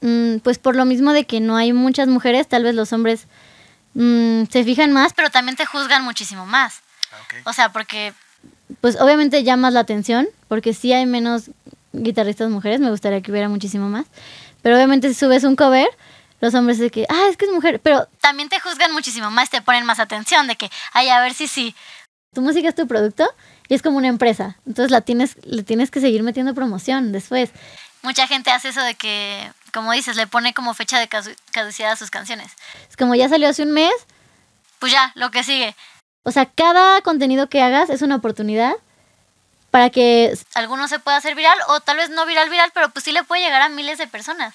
Mm, pues por lo mismo de que no hay muchas mujeres, tal vez los hombres mm, se fijan más, pero también te juzgan muchísimo más. Ah, o sea, porque pues obviamente llamas la atención, porque si hay menos guitarristas mujeres, me gustaría que hubiera muchísimo más, pero obviamente si subes un cover, los hombres de que, ah, es que es mujer, pero también te juzgan muchísimo más, te ponen más atención de que, ay, a ver si sí. Tu música es tu producto y es como una empresa, entonces la tienes, le tienes que seguir metiendo promoción después mucha gente hace eso de que, como dices, le pone como fecha de caducidad a sus canciones. Es como ya salió hace un mes, pues ya, lo que sigue. O sea, cada contenido que hagas es una oportunidad para que... Alguno se pueda hacer viral o tal vez no viral viral, pero pues sí le puede llegar a miles de personas.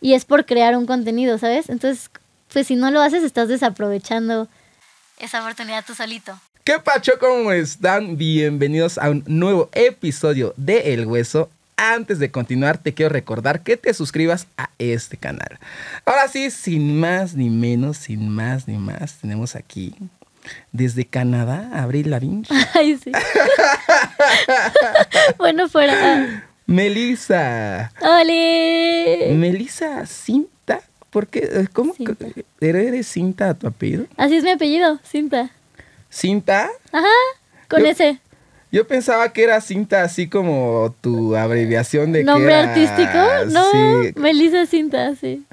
Y es por crear un contenido, ¿sabes? Entonces, pues si no lo haces, estás desaprovechando esa oportunidad tú solito. ¿Qué pacho? ¿Cómo están? Bienvenidos a un nuevo episodio de El Hueso antes de continuar te quiero recordar que te suscribas a este canal. Ahora sí, sin más ni menos, sin más ni más, tenemos aquí desde Canadá, Abril vincha. Ay, sí. bueno, fuera. Melissa. Hola. Melissa Cinta. ¿Por qué? Eh, ¿Cómo? ¿Eres Cinta a tu apellido? Así es mi apellido, Cinta. ¿Cinta? Ajá, con ese. Yo pensaba que era cinta así como tu abreviación de ¿Nombre que era... artístico? No, sí. Cinta, sí.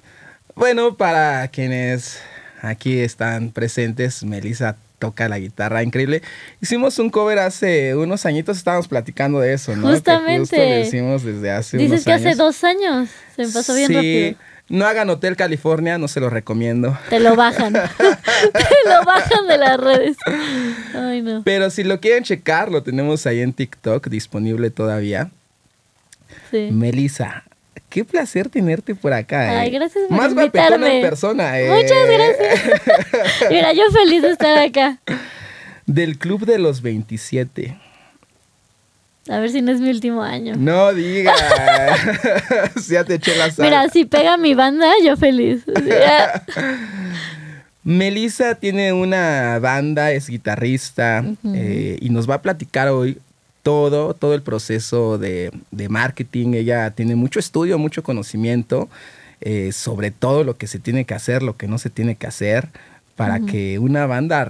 Bueno, para quienes aquí están presentes, Melissa toca la guitarra increíble. Hicimos un cover hace unos añitos, estábamos platicando de eso, ¿no? Justamente. lo hicimos desde hace Dices que hace dos años, se me pasó bien sí, no hagan Hotel California, no se lo recomiendo. Te lo bajan. Te lo bajan de las redes. Ay, no. Pero si lo quieren checar, lo tenemos ahí en TikTok disponible todavía. Sí. Melissa, qué placer tenerte por acá. Eh. Ay, gracias por Más invitarme. en persona. Eh. Muchas gracias. Mira, yo feliz de estar acá. Del Club de los 27. A ver si no es mi último año. No digas. ya te eché la sal. Mira, si pega mi banda, yo feliz. Melissa tiene una banda, es guitarrista eh, y nos va a platicar hoy todo, todo el proceso de, marketing. Ella tiene mucho estudio, mucho conocimiento eh, sobre todo lo que se tiene que hacer, lo que no se tiene que hacer para que una banda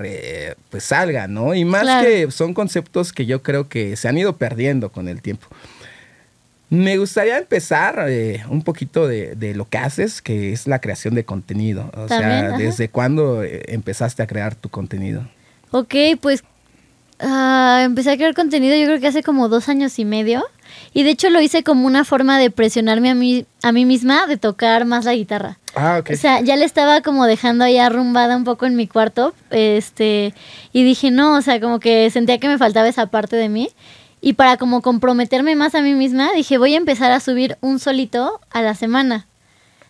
pues salga, ¿no? Y más que son conceptos que yo creo que se han ido perdiendo con el tiempo. Me gustaría empezar eh, un poquito de, lo que haces, que es la creación de contenido. O sea, ¿desde cuándo eh, empezaste a crear tu contenido? Ok, pues ah, empecé a crear contenido yo creo que hace como dos años y medio. Y de hecho lo hice como una forma de presionarme a mí, a mí misma de tocar más la guitarra. Ah, ok. O sea, ya le estaba como dejando ahí arrumbada un poco en mi cuarto. Este, y dije, no, o sea, como que sentía que me faltaba esa parte de mí. Y para como comprometerme más a mí misma, dije, voy a empezar a subir un solito a la semana.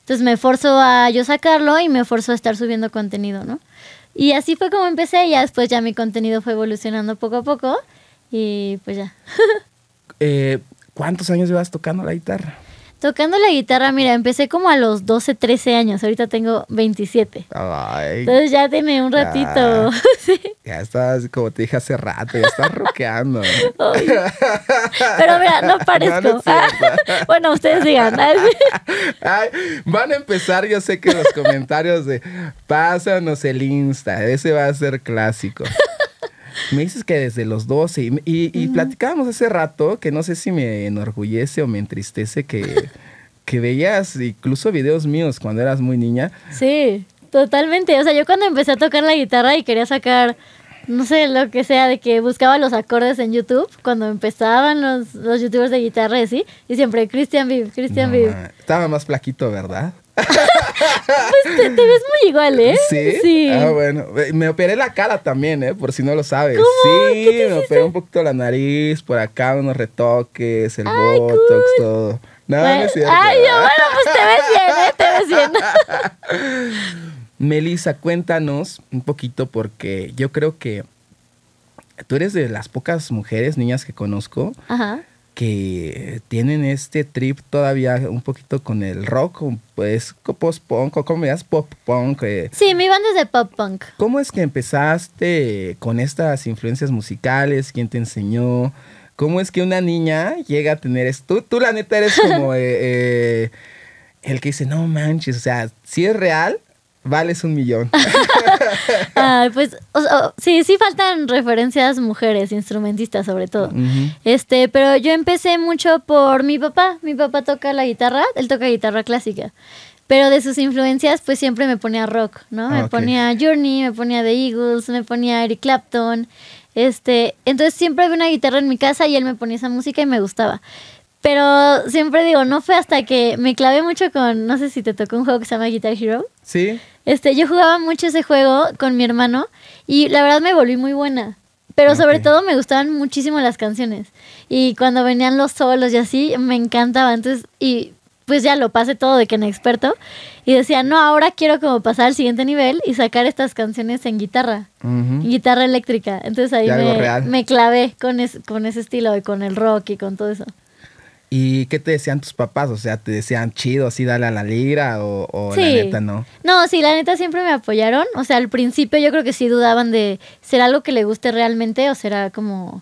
Entonces me forzo a yo sacarlo y me forzo a estar subiendo contenido, ¿no? Y así fue como empecé y ya después ya mi contenido fue evolucionando poco a poco y pues ya. Eh, ¿Cuántos años llevas tocando la guitarra? Tocando la guitarra, mira, empecé como a los 12, 13 años, ahorita tengo 27. Ay, Entonces ya tiene un ratito. Ya, estás, como te dije hace rato, ya estás roqueando. pero mira, no parezco. bueno, ustedes digan. Ay, van a empezar, yo sé que los comentarios de pásanos el Insta, ese va a ser clásico. Me dices que desde los 12. Y, platicábamos hace rato que no sé si me enorgullece o me entristece que, que veías incluso videos míos cuando eras muy niña. Sí, totalmente. O sea, yo cuando empecé a tocar la guitarra y quería sacar no sé, lo que sea, de que buscaba los acordes en YouTube cuando empezaban los, youtubers de guitarra, ¿sí? Y siempre, Christian Viv, Christian Viv. Estaba más plaquito, ¿verdad? pues te, ves muy igual, ¿eh? Sí. Ah, bueno. Me operé la cara también, ¿eh? Por si no lo sabes. Sí, me operé un poquito la nariz, por acá unos retoques, el botox, todo. nada bueno, no Ay, bueno, pues te ves bien, ¿eh? Te ves bien. Melissa, cuéntanos un poquito porque yo creo que tú eres de las pocas mujeres, niñas que conozco, Ajá que tienen este trip todavía un poquito con el rock, pues post-punk, o como digas, pop-punk. Eh. Sí, mi banda es de pop-punk. ¿Cómo es que empezaste con estas influencias musicales? ¿Quién te enseñó? ¿Cómo es que una niña llega a tener esto? Tú, la neta eres como eh, eh, el que dice, no manches, o sea, si es real, vales un millón. pues sí, sí faltan referencias mujeres, instrumentistas sobre todo. Este, pero yo empecé mucho por mi papá. Mi papá toca la guitarra, él toca guitarra clásica. Pero de sus influencias, pues siempre me ponía rock, ¿no? Ah, me ponía Journey, me ponía The Eagles, me ponía Eric Clapton. Este, entonces siempre había una guitarra en mi casa y él me ponía esa música y me gustaba. Pero siempre digo, no fue hasta que me clavé mucho con, no sé si te tocó un juego que se llama Guitar Hero. Sí. Este, yo jugaba mucho ese juego con mi hermano y la verdad me volví muy buena. Pero sobre todo me gustaban muchísimo las canciones. Y cuando venían los solos y así, me encantaba. Entonces, y pues ya lo pasé todo de que en experto. Y decía, no, ahora quiero como pasar al siguiente nivel y sacar estas canciones en guitarra, guitarra eléctrica. Entonces ahí me, clavé con, con ese estilo y con el rock y con todo eso. ¿Y qué te decían tus papás? O sea, ¿te decían chido, así dale a la lira o, la neta no? No, sí, la neta siempre me apoyaron. O sea, al principio yo creo que sí dudaban de ser algo que le guste realmente o será como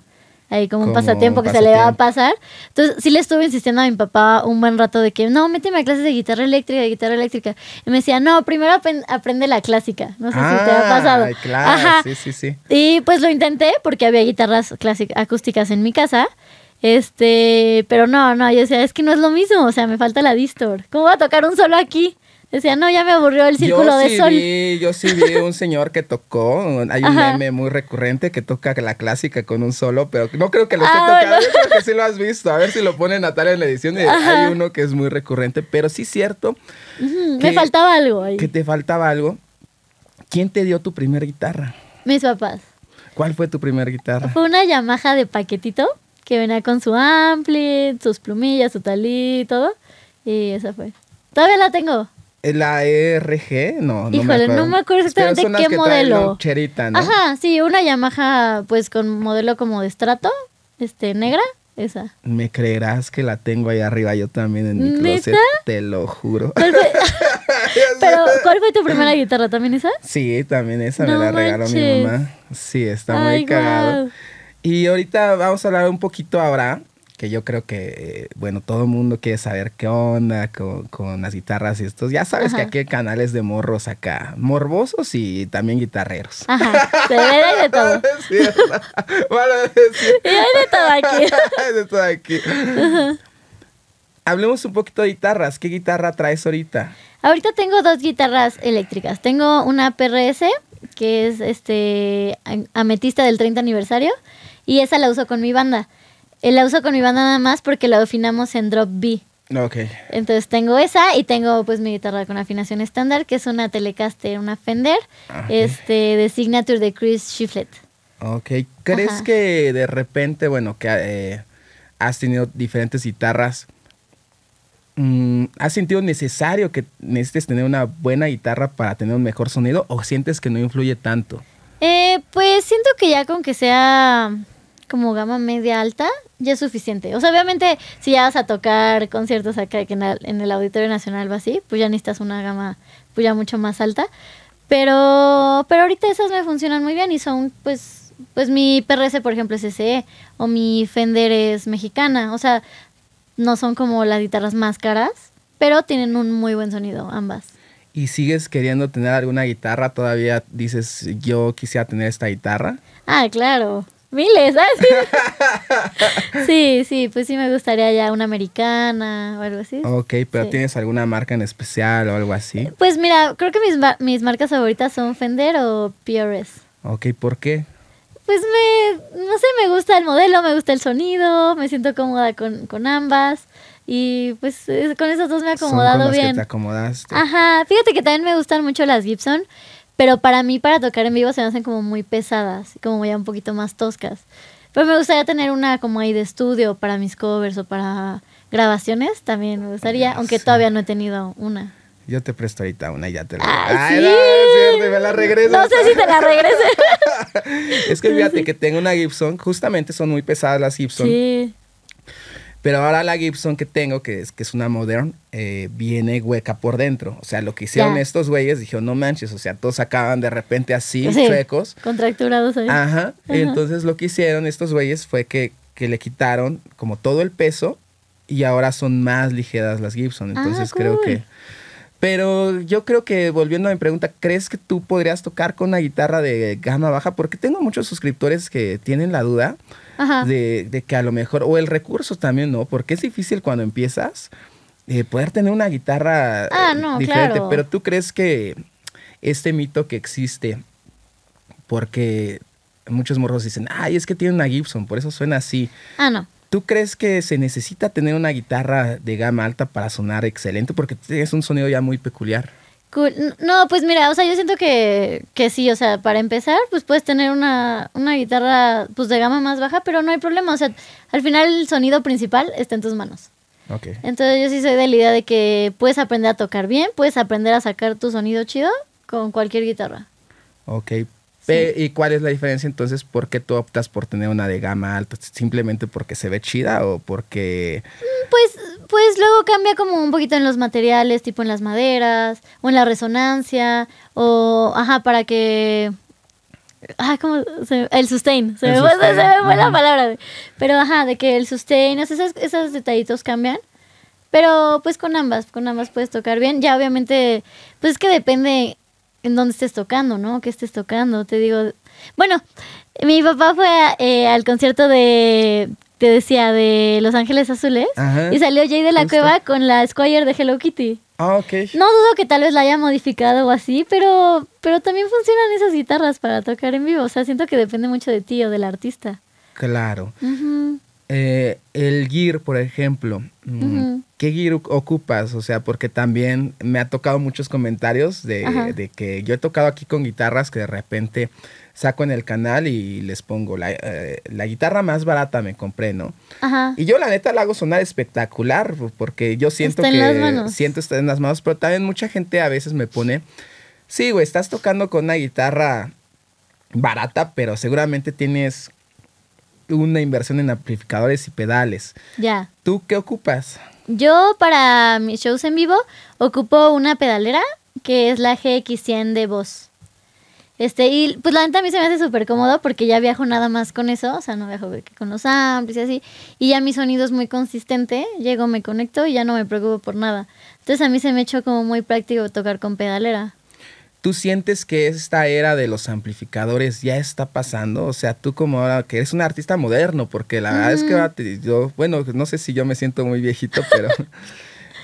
ahí como, un pasatiempo que se le va a pasar. Entonces sí le estuve insistiendo a mi papá un buen rato de que no, méteme a clases de guitarra eléctrica, de guitarra eléctrica. Y me decía, no, primero aprende la clásica. No sé si te ha ah, pasado. sí, sí, sí. Y pues lo intenté porque había guitarras acústicas en mi casa. Este, pero no, no, yo decía, es que no es lo mismo, o sea, me falta la distor. ¿Cómo va a tocar un solo aquí? Decía, no, ya me aburrió el círculo de sol. yo sí vi un señor que tocó, hay un meme muy recurrente que toca la clásica con un solo, pero no creo que lo esté ah, tocando, porque sí lo has visto. A ver si lo pone Natalia en la edición, hay uno que es muy recurrente, pero sí cierto. me faltaba algo ahí. Que te faltaba algo. ¿Quién te dio tu primera guitarra? Mis papás. ¿Cuál fue tu primera guitarra? Fue una Yamaha de paquetito que venía con su ampli, sus plumillas, su talí y todo. Y esa fue. Todavía la tengo. ¿La e RG? No, no me acuerdo. no me acuerdo exactamente qué que modelo. Cherita, ¿no? Ajá, sí, una Yamaha pues con modelo como de estrato, este, negra. Esa. Me creerás que la tengo ahí arriba yo también en mi closet, te lo juro. Pero, ¿cuál fue tu primera guitarra? ¿También esa? Sí, también esa me la regaló mi mamá. Sí, está muy cagado. Y ahorita vamos a hablar un poquito ahora, que yo creo que, eh, bueno, todo el mundo quiere saber qué onda con, las guitarras y estos. Ya sabes que aquí hay canales de morros acá, morbosos y también guitarreros. Ajá, de todo. Bueno, Y hay de todo aquí. de todo aquí. Hablemos un poquito de guitarras. ¿Qué guitarra traes ahorita? Ahorita tengo dos guitarras eléctricas. Tengo una PRS, que es este ametista del 30 aniversario, y esa la uso con mi banda. Eh, la uso con mi banda nada más porque la afinamos en drop B. Ok. Entonces tengo esa y tengo pues mi guitarra con afinación estándar, que es una Telecaster, una Fender, ah, este, de Signature de Chris Shiflett. Ok. ¿Crees que de repente, bueno, que eh, has tenido diferentes guitarras, mm, has sentido necesario que necesites tener una buena guitarra para tener un mejor sonido o sientes que no influye tanto? Eh, pues siento que ya con que sea como gama media alta, ya es suficiente. O sea, obviamente, si ya vas a tocar conciertos acá que en el Auditorio Nacional va así, pues ya necesitas una gama pues ya mucho más alta. Pero, pero ahorita esas me funcionan muy bien y son, pues, pues mi PRS, por ejemplo, es ese, o mi Fender es mexicana. O sea, no son como las guitarras más caras, pero tienen un muy buen sonido ambas. ¿Y sigues queriendo tener alguna guitarra? ¿Todavía dices, yo quisiera tener esta guitarra? Ah, claro. Miles, ah, ¿sabes? Sí. sí, pues sí me gustaría ya una americana o algo así. Ok, pero ¿tienes alguna marca en especial o algo así? Eh, pues mira, creo que mis, mis marcas favoritas son Fender o PRS. Ok, ¿por qué? Pues me, no sé, me gusta el modelo, me gusta el sonido, me siento cómoda con, ambas. Y pues con esas dos me he acomodado bien. Que te acomodaste. Ajá, fíjate que también me gustan mucho las Gibson. Pero para mí, para tocar en vivo, se me hacen como muy pesadas, como ya un poquito más toscas. Pero me gustaría tener una como ahí de estudio para mis covers o para grabaciones, también me gustaría, aunque todavía no he tenido una. Yo te presto ahorita una y ya te la. Ah, ¿sí? me la regreso. No sé si te la regrese. es que fíjate que tengo una Gibson, justamente son muy pesadas las Gibson. Sí. Pero ahora la Gibson que tengo, que es, que es una Modern, eh, viene hueca por dentro. O sea, lo que hicieron estos güeyes, dijeron, no manches, o sea, todos acaban de repente así, sí, Contracturados ahí. Ajá. Entonces lo que hicieron estos güeyes fue que, que le quitaron como todo el peso y ahora son más ligeras las Gibson. Ah, Entonces creo que... Pero yo creo que, volviendo a mi pregunta, ¿crees que tú podrías tocar con una guitarra de gama baja? Porque tengo muchos suscriptores que tienen la duda de, que a lo mejor, o el recurso también, ¿no? Porque es difícil cuando empiezas eh, poder tener una guitarra ah, eh, no, diferente, claro. pero tú crees que este mito que existe, porque muchos morros dicen, ay, es que tiene una Gibson, por eso suena así. Ah, no. ¿Tú crees que se necesita tener una guitarra de gama alta para sonar excelente? Porque es un sonido ya muy peculiar. No, pues mira, o sea, yo siento que, que sí, o sea, para empezar, pues puedes tener una, una guitarra pues de gama más baja, pero no hay problema, o sea, al final el sonido principal está en tus manos. Okay. Entonces yo sí soy de la idea de que puedes aprender a tocar bien, puedes aprender a sacar tu sonido chido con cualquier guitarra. Ok, ¿Y cuál es la diferencia entonces? ¿Por qué tú optas por tener una de gama alta? ¿Simplemente porque se ve chida o porque...? Mm, pues, pues luego cambia como un poquito en los materiales, tipo en las maderas, o en la resonancia, o, ajá, para que... Ah, como el sustain, se, el me, se me fue la palabra, pero ajá, de que el sustain, esos, esos detallitos cambian, pero pues con ambas, con ambas puedes tocar bien, ya obviamente, pues es que depende en dónde estés tocando, ¿no? ¿Qué estés tocando? Te digo, bueno, mi papá fue eh, al concierto de, te decía, de Los Ángeles Azules y salió Jay de la Cueva con la Squire de Hello Kitty. Ah, ok. No dudo que tal vez la haya modificado o así, pero, pero también funcionan esas guitarras para tocar en vivo. O sea, siento que depende mucho de ti o del artista. Claro. Eh, el gear, por ejemplo, mm, ¿qué gear ocupas? O sea, porque también me ha tocado muchos comentarios de, que yo he tocado aquí con guitarras que de repente saco en el canal y les pongo la, eh, guitarra más barata me compré, ¿no? Ajá. Y yo la neta la hago sonar espectacular porque yo siento que siento estar en las manos, pero también mucha gente a veces me pone, sí, güey, estás tocando con una guitarra barata, pero seguramente tienes una inversión en amplificadores y pedales. Ya. ¿Tú qué ocupas? Yo para mis shows en vivo ocupo una pedalera que es la GX100 de Boss. Este, y pues la neta a mí se me hace súper cómodo porque ya viajo nada más con eso, o sea, no viajo con los amplis y así, y ya mi sonido es muy consistente, llego, me conecto y ya no me preocupo por nada. Entonces a mí se me echó como muy práctico tocar con pedalera. ¿Tú sientes que esta era de los amplificadores ya está pasando? O sea, tú como ahora que eres un artista moderno, porque la verdad es que yo, bueno, no sé si yo me siento muy viejito, pero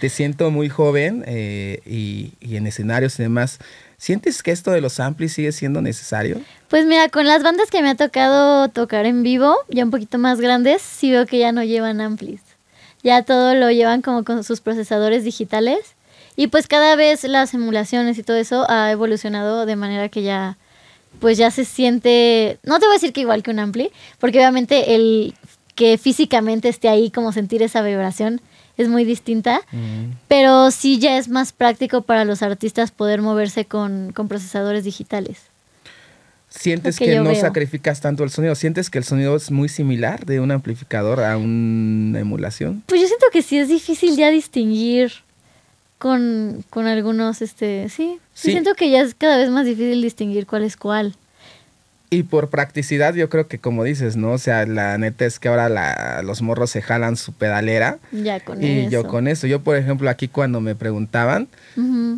te siento muy joven eh, y, y en escenarios y demás. ¿Sientes que esto de los amplis sigue siendo necesario? Pues mira, con las bandas que me ha tocado tocar en vivo, ya un poquito más grandes, sí veo que ya no llevan amplis. Ya todo lo llevan como con sus procesadores digitales. Y pues cada vez las emulaciones y todo eso ha evolucionado de manera que ya, pues ya se siente, no te voy a decir que igual que un ampli, porque obviamente el que físicamente esté ahí, como sentir esa vibración, es muy distinta, pero sí ya es más práctico para los artistas poder moverse con, procesadores digitales. Sientes que, no sacrificas tanto el sonido, sientes que el sonido es muy similar de un amplificador a una emulación. Pues yo siento que sí es difícil ya distinguir con, con algunos, este, sí, sí. siento que ya es cada vez más difícil distinguir cuál es cuál. Y por practicidad, yo creo que como dices, ¿no? O sea, la neta es que ahora los morros se jalan su pedalera. Ya con y yo con eso. Yo, por ejemplo, aquí cuando me preguntaban,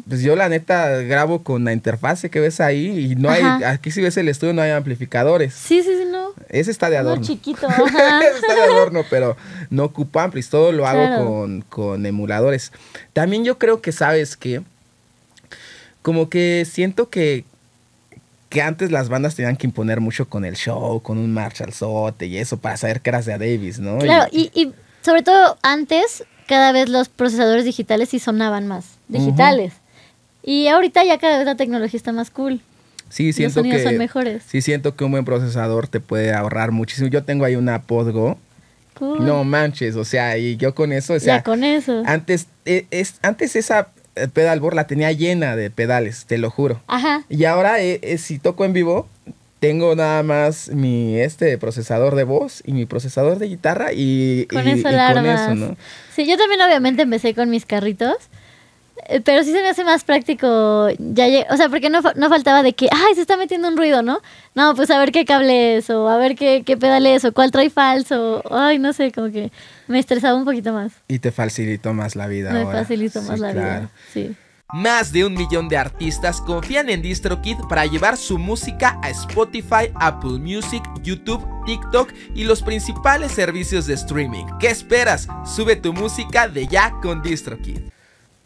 pues yo la neta grabo con la interfase que ves ahí y no hay, aquí si ves el estudio no hay amplificadores. Sí, sí, sí, no. Ese está de adorno. No chiquito. está de adorno, pero no ocupo amplis, todo lo hago con, con emuladores. También yo creo que, ¿sabes que Como que siento que que antes las bandas tenían que imponer mucho con el show, con un sote y eso para saber que eras de a Davis, ¿no? Claro, y, sobre todo antes cada vez los procesadores digitales sí sonaban más, digitales. Y ahorita ya cada vez la tecnología está más cool. Sí, siento los que son mejores. Sí, siento que un buen procesador te puede ahorrar muchísimo. Yo tengo ahí una Podgo. Cool. No manches, o sea, y yo con eso, o sea, ya con eso. Antes, e, es, antes esa pedalboard la tenía llena de pedales, te lo juro. Ajá. Y ahora, eh, eh, si toco en vivo, tengo nada más mi este procesador de voz y mi procesador de guitarra y con, eso, Sí, yo también obviamente empecé con mis carritos. Eh, pero sí se me hace más práctico. Ya o sea, porque no, faltaba de que, ay, se está metiendo un ruido, ¿no? No, pues a ver qué cable es, o a ver qué, qué es, o cuál trae falso. Ay, no sé, como que me estresaba un poquito más. Y te facilitó más la vida. Me facilitó más la vida, sí. Más de un millón de artistas confían en DistroKid para llevar su música a Spotify, Apple Music, YouTube, TikTok y los principales servicios de streaming. ¿Qué esperas? Sube tu música de ya con DistroKid.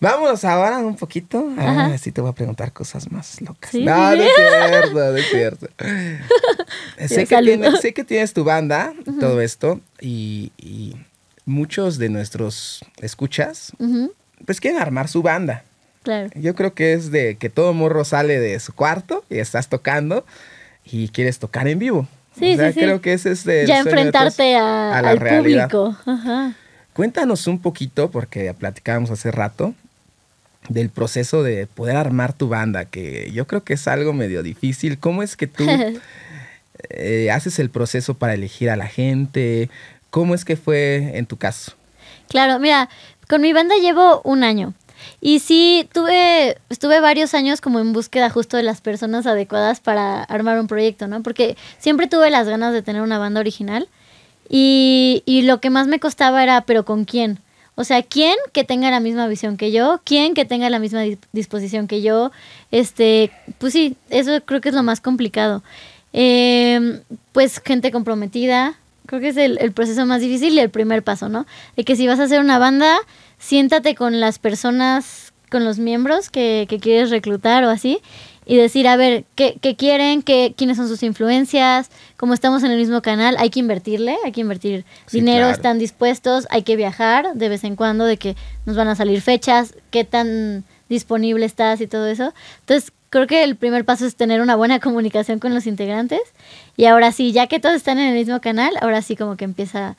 Vamos ahora un poquito. Ah, sí te voy a preguntar cosas más locas. No, no es cierto, no cierto. sé, que tienes, tu banda, todo esto, y, muchos de nuestros escuchas, pues quieren armar su banda. Claro. Yo creo que es de que todo morro sale de su cuarto y estás tocando y quieres tocar en vivo. Sí, o sea, sí, creo que es el Ya enfrentarte al público. Cuéntanos un poquito, porque platicábamos hace rato, del proceso de poder armar tu banda, que yo creo que es algo medio difícil. ¿Cómo es que tú eh, haces el proceso para elegir a la gente? ¿Cómo es que fue en tu caso? Claro, mira, con mi banda llevo un año. Y sí, tuve, estuve varios años como en búsqueda justo de las personas adecuadas para armar un proyecto, ¿no? Porque siempre tuve las ganas de tener una banda original y, y lo que más me costaba era, pero ¿con quién? O sea, ¿quién que tenga la misma visión que yo? ¿Quién que tenga la misma disposición que yo? Este, pues sí, eso creo que es lo más complicado. Em, pues gente comprometida, creo que es el, proceso más difícil y el primer paso, ¿no? De que si vas a hacer una banda, siéntate con las personas, con los miembros que quieres reclutar o así, y decir, a ver, ¿qué, quieren? ¿Qué, ¿Quiénes son sus influencias? Como estamos en el mismo canal, hay que invertirle, hay que invertir dinero, están dispuestos, hay que viajar de vez en cuando, de que nos van a salir fechas, qué tan disponible estás y todo eso. Entonces, creo que el primer paso es tener una buena comunicación con los integrantes. Y ahora sí, ya que todos están en el mismo canal, ahora sí como que empieza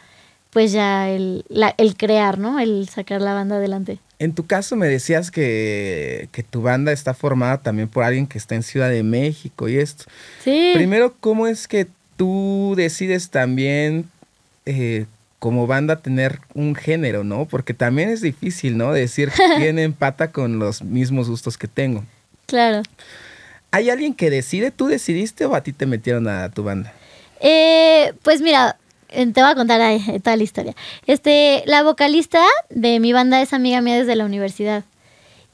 pues ya el, el crear, ¿no? El sacar la banda adelante. En tu caso me decías que, tu banda está formada también por alguien que está en Ciudad de México y esto. Sí. Primero, ¿cómo es que tú decides también eh, como banda tener un género, no? Porque también es difícil, ¿no? Decir que quién empata con los mismos gustos que tengo. Claro. ¿Hay alguien que decide? ¿Tú decidiste o a ti te metieron a tu banda? Eh, pues mira, eh, te voy a contar eh, toda la historia. Este, la vocalista de mi banda es amiga mía desde la universidad.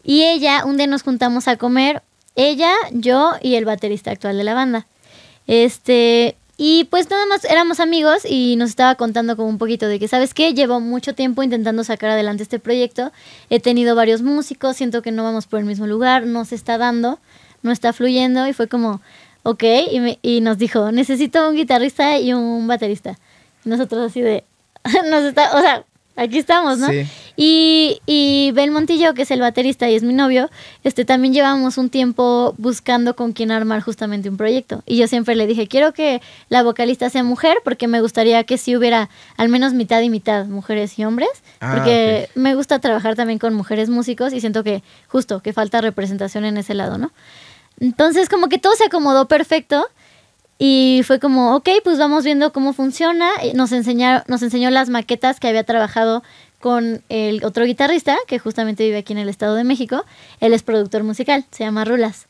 Y ella, un día nos juntamos a comer, ella, yo y el baterista actual de la banda. Este, y pues nada más éramos amigos y nos estaba contando como un poquito de que, ¿sabes qué? Llevo mucho tiempo intentando sacar adelante este proyecto. He tenido varios músicos, siento que no vamos por el mismo lugar, no se está dando, no está fluyendo. Y fue como, ok, y, y nos dijo, necesito un guitarrista y un baterista. Nosotros así de, nos está, o sea, aquí estamos, ¿no? Y, y Ben Montillo, que es el baterista y es mi novio, este también llevamos un tiempo buscando con quién armar justamente un proyecto. Y yo siempre le dije, quiero que la vocalista sea mujer, porque me gustaría que sí hubiera al menos mitad y mitad, mujeres y hombres, ah, porque me gusta trabajar también con mujeres músicos y siento que justo que falta representación en ese lado, ¿no? Entonces como que todo se acomodó perfecto y fue como, ok, pues vamos viendo cómo funciona. Eh, nos, enseñaron, nos enseñó las maquetas que había trabajado con el otro guitarrista, que justamente vive aquí en el Estado de México. Él es productor musical, se llama Rulas.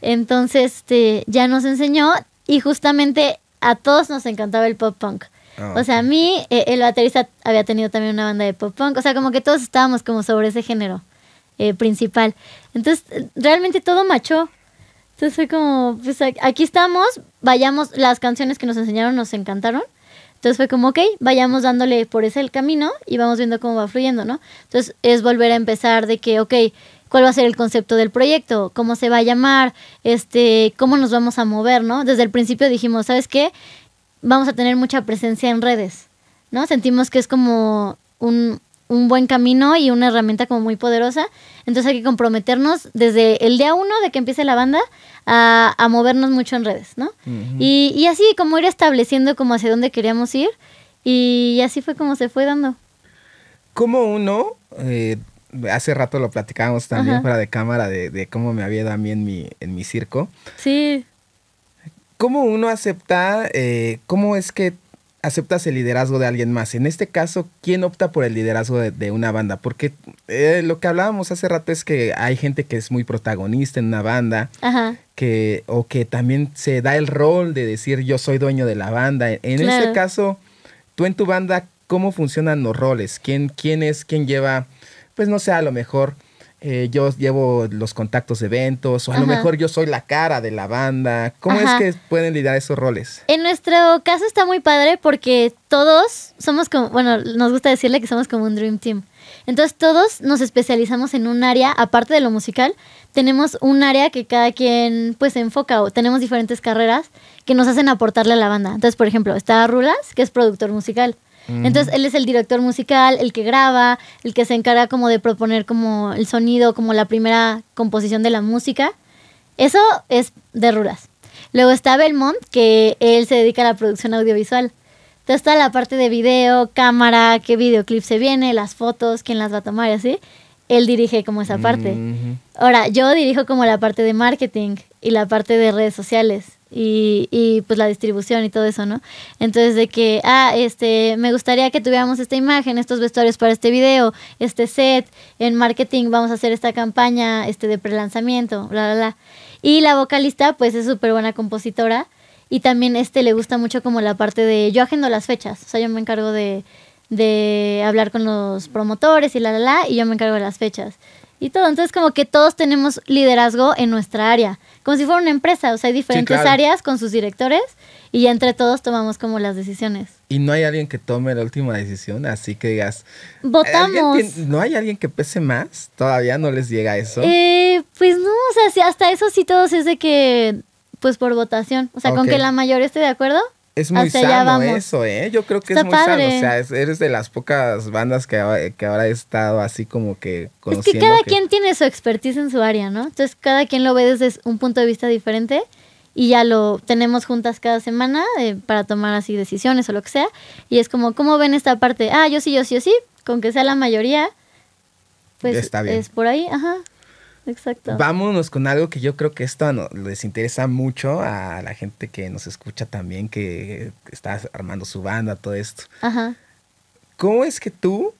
Entonces, este, ya nos enseñó y justamente a todos nos encantaba el pop punk. Ah, o sea, a mí e, el baterista había tenido también una banda de pop punk. O sea, como que todos estábamos como sobre ese género eh, principal. Entonces, realmente todo machó. Entonces fue como, pues aquí estamos, vayamos, las canciones que nos enseñaron nos encantaron. Entonces fue como, ok, vayamos dándole por ese el camino y vamos viendo cómo va fluyendo, ¿no? Entonces es volver a empezar de que, ok, cuál va a ser el concepto del proyecto, cómo se va a llamar, este, cómo nos vamos a mover, ¿no? Desde el principio dijimos, ¿sabes qué? Vamos a tener mucha presencia en redes, ¿no? Sentimos que es como un, un buen camino y una herramienta como muy poderosa. Entonces hay que comprometernos desde el día uno de que empiece la banda a, movernos mucho en redes, ¿no? y, así como ir estableciendo como hacia dónde queríamos ir y así fue como se fue dando. Como uno, eh, hace rato lo platicábamos también fuera de cámara de, cómo me había dado a mí en mi, en mi circo. Sí. ¿Cómo uno acepta, eh, cómo es que aceptas el liderazgo de alguien más. En este caso, ¿quién opta por el liderazgo de, una banda? Porque eh, lo que hablábamos hace rato es que hay gente que es muy protagonista en una banda, que o que también se da el rol de decir yo soy dueño de la banda. En ese este caso, tú en tu banda, ¿cómo funcionan los roles? ¿Quién, quién es, quién lleva, pues no sé, a lo mejor eh, yo llevo los contactos de eventos, o a lo mejor yo soy la cara de la banda. ¿Cómo es que pueden lidiar esos roles? En nuestro caso está muy padre porque todos somos como, bueno, nos gusta decirle que somos como un Dream Team. Entonces todos nos especializamos en un área, aparte de lo musical, tenemos un área que cada quien pues se enfoca o tenemos diferentes carreras que nos hacen aportarle a la banda. Entonces, por ejemplo, está Rulas, que es productor musical. Mm. Entonces él es el director musical, el que graba, el que se encarga como de proponer como el sonido, como la primera composición de la música. Eso es de Ruras. Luego está Belmont, que él se dedica a la producción audiovisual. Entonces está la parte de video, cámara, qué videoclip se viene, las fotos, quién las va a tomar y así. Él dirige como esa parte. Mm, Ahora, yo dirijo como la parte de marketing y la parte de redes sociales y, pues la distribución y todo eso, ¿no? Entonces de que, ah, este, me gustaría que tuviéramos esta imagen, estos vestuarios para este video, este set, en marketing vamos a hacer esta campaña este, de prelanzamiento, bla, bla, bla. Y la vocalista pues es súper buena compositora y también este le gusta mucho como la parte de, yo agendo las fechas, o sea, yo me encargo de, de hablar con los promotores y la, la, la, y yo me encargo de las fechas y todo. Entonces, como que todos tenemos liderazgo en nuestra área, como si fuera una empresa, o sea, hay diferentes áreas con sus directores y entre todos tomamos como las decisiones. Y no hay alguien que tome la última decisión, así que digas... Votamos. ¿No hay alguien que pese más? ¿Todavía no les llega eso? Eh, pues no, o sea, si hasta eso sí todos es de que, pues por votación, o sea, con que la mayoría esté de acuerdo, es muy sano eso, ¿eh? Yo creo que es muy sano. O sea, eres de las pocas bandas que, que, ahora he estado así como que conociendo. Es que cada quien tiene su expertise en su área, ¿no? Entonces cada quien lo ve desde un punto de vista diferente y ya lo tenemos juntas cada semana eh, para tomar así decisiones o lo que sea. Y es como, ¿cómo ven esta parte? Ah, yo sí, yo sí, yo sí. Con que sea la mayoría, pues es por ahí, ajá. Exacto. Vámonos con algo que yo creo que esto les interesa mucho a la gente que nos escucha también, que está armando su banda, todo esto. Ajá. ¿Cómo es que tú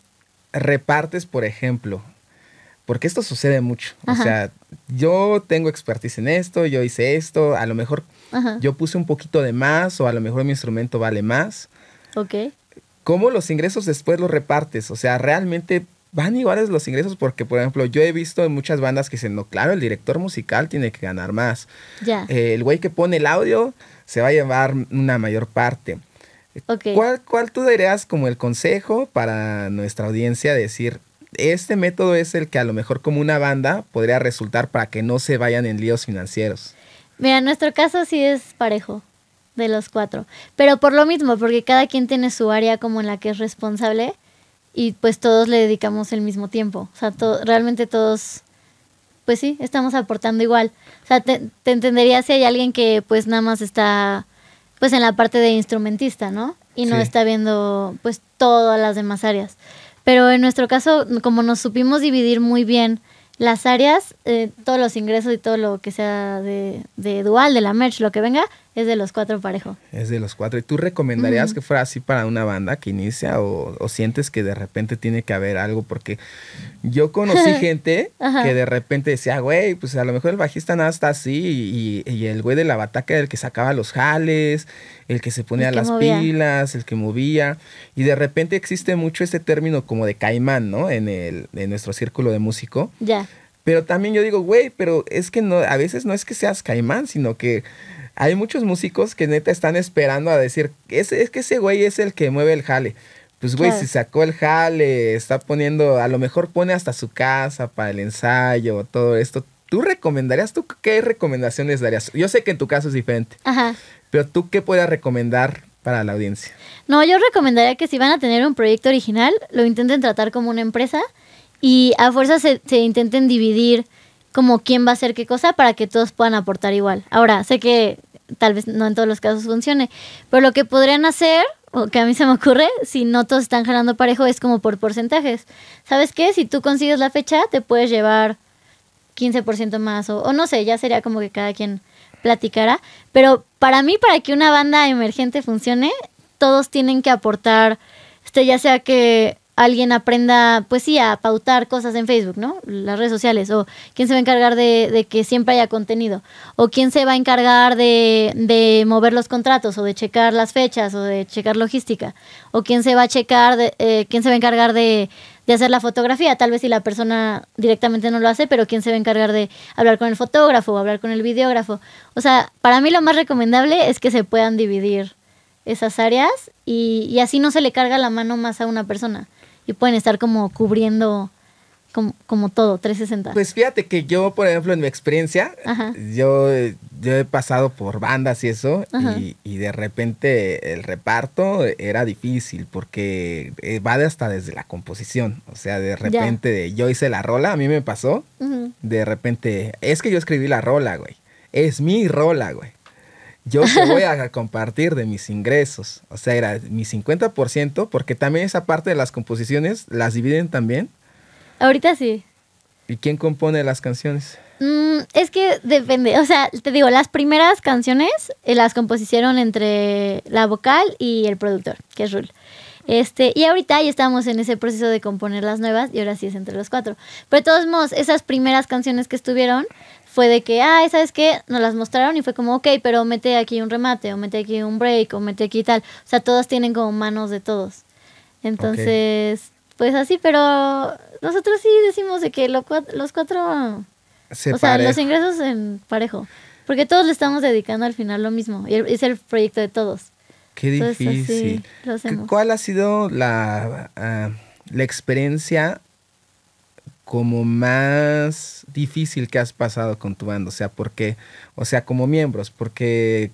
repartes, por ejemplo, porque esto sucede mucho. O sea, yo tengo expertise en esto, yo hice esto, a lo mejor yo puse un poquito de más o a lo mejor mi instrumento vale más. Ok. ¿Cómo los ingresos después los repartes? O sea, realmente van iguales los ingresos porque, por ejemplo, yo he visto en muchas bandas que dicen, no, claro, el director musical tiene que ganar más. Ya. Eh, el güey que pone el audio se va a llevar una mayor parte. ¿Cuál, tú dirías como el consejo para nuestra audiencia decir, este método es el que a lo mejor como una banda podría resultar para que no se vayan en líos financieros? Mira, en nuestro caso sí es parejo de los cuatro, pero por lo mismo, porque cada quien tiene su área como en la que es responsable y pues todos le dedicamos el mismo tiempo. O sea, realmente todos, pues sí, estamos aportando igual. O sea, te, entendería si hay alguien que pues nada más está pues en la parte de instrumentista, ¿no? Y no está viendo pues todas las demás áreas. Pero en nuestro caso, como nos supimos dividir muy bien las áreas, eh, todos los ingresos y todo lo que sea de, de dual, de la merch, lo que venga, es de los cuatro parejo. Es de los cuatro. ¿Y tú recomendarías que fuera así para una banda que inicia o, sientes que de repente tiene que haber algo? Porque yo conocí gente que de repente decía, güey, pues a lo mejor el bajista nada está así y, y el güey de la bataca era el que sacaba los jales, el que se ponía las pilas, el que movía. Y de repente existe mucho este término como de caimán, ¿no? En, el, nuestro círculo de músico. Ya. Pero también yo digo, güey, pero es que no, a veces no es que seas caimán, sino que hay muchos músicos que neta están esperando a decir, es, es que ese güey es el que mueve el jale. Pues güey, si sacó el jale, está poniendo, a lo mejor pone hasta su casa para el ensayo, todo esto. ¿Tú recomendarías, tú qué recomendaciones darías? Yo sé que en tu caso es diferente, Ajá. pero tú qué podrías recomendar para la audiencia? No, yo recomendaría que si van a tener un proyecto original, lo intenten tratar como una empresa y a fuerza se, se, intenten dividir como quién va a hacer qué cosa para que todos puedan aportar igual. Ahora, sé que tal vez no en todos los casos funcione. Pero lo que podrían hacer, o que a mí se me ocurre, si no todos están jalando parejo, es como por porcentajes. ¿Sabes qué? Si tú consigues la fecha, te puedes llevar 15% más o, o no sé, ya sería como que cada quien platicara. Pero para mí, para que una banda emergente funcione, todos tienen que aportar, este, ya sea que alguien aprenda, pues sí, a pautar cosas en Facebook, ¿no? Las redes sociales, o quién se va a encargar de, que siempre haya contenido, o quién se va a encargar de, mover los contratos, o de checar las fechas, o de checar logística, o quién se va a checar, eh, quién se va a encargar de, hacer la fotografía, tal vez si la persona directamente no lo hace, pero quién se va a encargar de hablar con el fotógrafo, o hablar con el videógrafo. O sea, para mí lo más recomendable es que se puedan dividir esas áreas y así no se le carga la mano más a una persona y pueden estar como cubriendo como, como todo, 360. Pues fíjate que yo, por ejemplo, en mi experiencia, yo, yo he pasado por bandas y eso, y, de repente el reparto era difícil porque eh, va de hasta desde la composición. O sea, de repente yo hice la rola, a mí me pasó, de repente, es que yo escribí la rola, güey. Es mi rola, güey yo se voy a compartir de mis ingresos. O sea, era mi 50%, porque también esa parte de las composiciones las dividen también. Ahorita sí. ¿Y quién compone las canciones? Mm, es que depende, o sea, te digo, las primeras canciones eh, las compusieron entre la vocal y el productor, que es Rule. Este, y ahorita ya estamos en ese proceso de componer las nuevas y ahora sí es entre los cuatro. Pero de todos modos, esas primeras canciones que estuvieron fue de que, ah, ¿sabes qué? Nos las mostraron y fue como, ok, pero mete aquí un remate, o mete aquí un break, o mete aquí tal. O sea, todas tienen como manos de todos. Entonces, pues así, pero nosotros sí decimos de que lo, los cuatro... o sea, los ingresos en parejo. Porque todos le estamos dedicando al final lo mismo. Y es el proyecto de todos. Qué difícil. ¿Cuál ha sido la, ah, la experiencia como más difícil que has pasado con tu banda? O sea, ¿por qué? o sea, como miembros, porque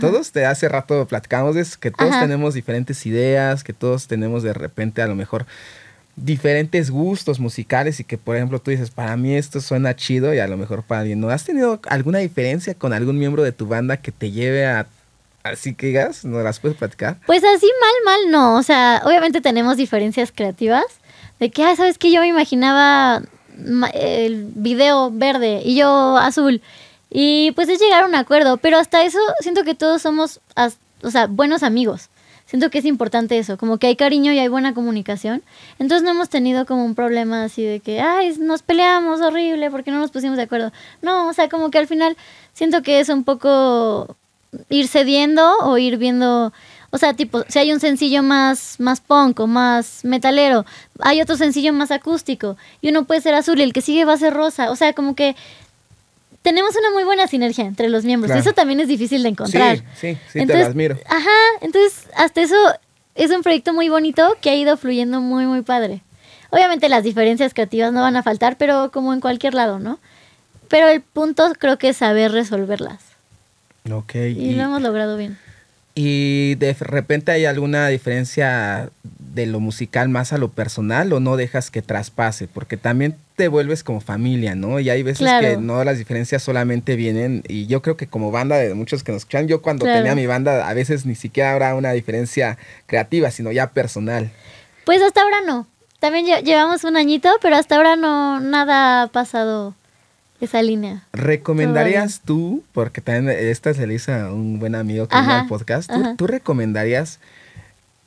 todos te hace rato platicamos de que todos tenemos diferentes ideas, que todos tenemos de repente a lo mejor diferentes gustos musicales y que por ejemplo tú dices, para mí esto suena chido y a lo mejor para alguien no. ¿Has tenido alguna diferencia con algún miembro de tu banda que te lleve a Así que Gas, ¿no las puedes platicar? Pues así mal, mal no. O sea, obviamente tenemos diferencias creativas. De que, ah, ¿sabes qué? Yo me imaginaba el video verde y yo azul. Y pues es llegar a un acuerdo. Pero hasta eso siento que todos somos, o sea, buenos amigos. Siento que es importante eso, como que hay cariño y hay buena comunicación. Entonces no hemos tenido como un problema así de que, ay, nos peleamos horrible porque no nos pusimos de acuerdo. No, o sea, como que al final siento que es un poco ir cediendo o ir viendo, o sea, tipo, si hay un sencillo más, más punk o más metalero, hay otro sencillo más acústico y uno puede ser azul y el que sigue va a ser rosa, o sea, como que tenemos una muy buena sinergia entre los miembros, eso también es difícil de encontrar. Sí, sí, sí, entonces, te Ajá, entonces hasta eso es un proyecto muy bonito que ha ido fluyendo muy, muy padre. Obviamente las diferencias creativas no van a faltar, pero como en cualquier lado, ¿no? Pero el punto creo que es saber resolverlas. Y, lo hemos logrado bien. ¿Y de repente hay alguna diferencia de lo musical más a lo personal o no dejas que traspase? Porque también te vuelves como familia, ¿no? Y hay veces que no las diferencias solamente vienen. Y yo creo que como banda de muchos que nos escuchan, yo cuando tenía mi banda a veces ni siquiera habrá una diferencia creativa, sino ya personal. Pues hasta ahora no. También llevamos un añito, pero hasta ahora no nada ha pasado esa línea. ¿Recomendarías tú, porque también esta es Elisa, un buen amigo que ajá, el podcast, ¿tú, recomendarías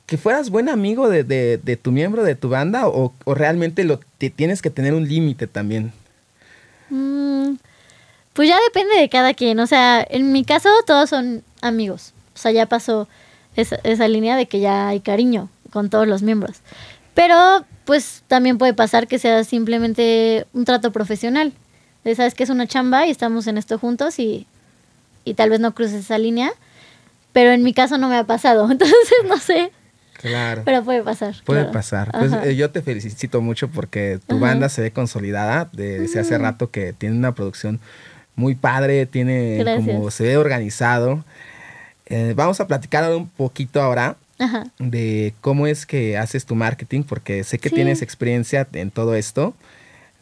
que fueras buen amigo de, de, tu miembro de tu banda o, realmente lo, tienes que tener un límite también? Mm, pues ya depende de cada quien, o sea, en mi caso todos son amigos, o sea, ya pasó esa, esa línea de que ya hay cariño con todos los miembros, pero pues también puede pasar que sea simplemente un trato profesional sabes que es una chamba y estamos en esto juntos y, tal vez no cruces esa línea, pero en mi caso no me ha pasado, entonces no sé. Claro. Pero puede pasar. Puede pasar. Pues, eh, yo te felicito mucho porque tu banda se ve consolidada desde hace mm. rato que tiene una producción muy padre, tiene como se ve organizado. Eh, vamos a platicar un poquito ahora de cómo es que haces tu marketing, porque sé que tienes experiencia en todo esto,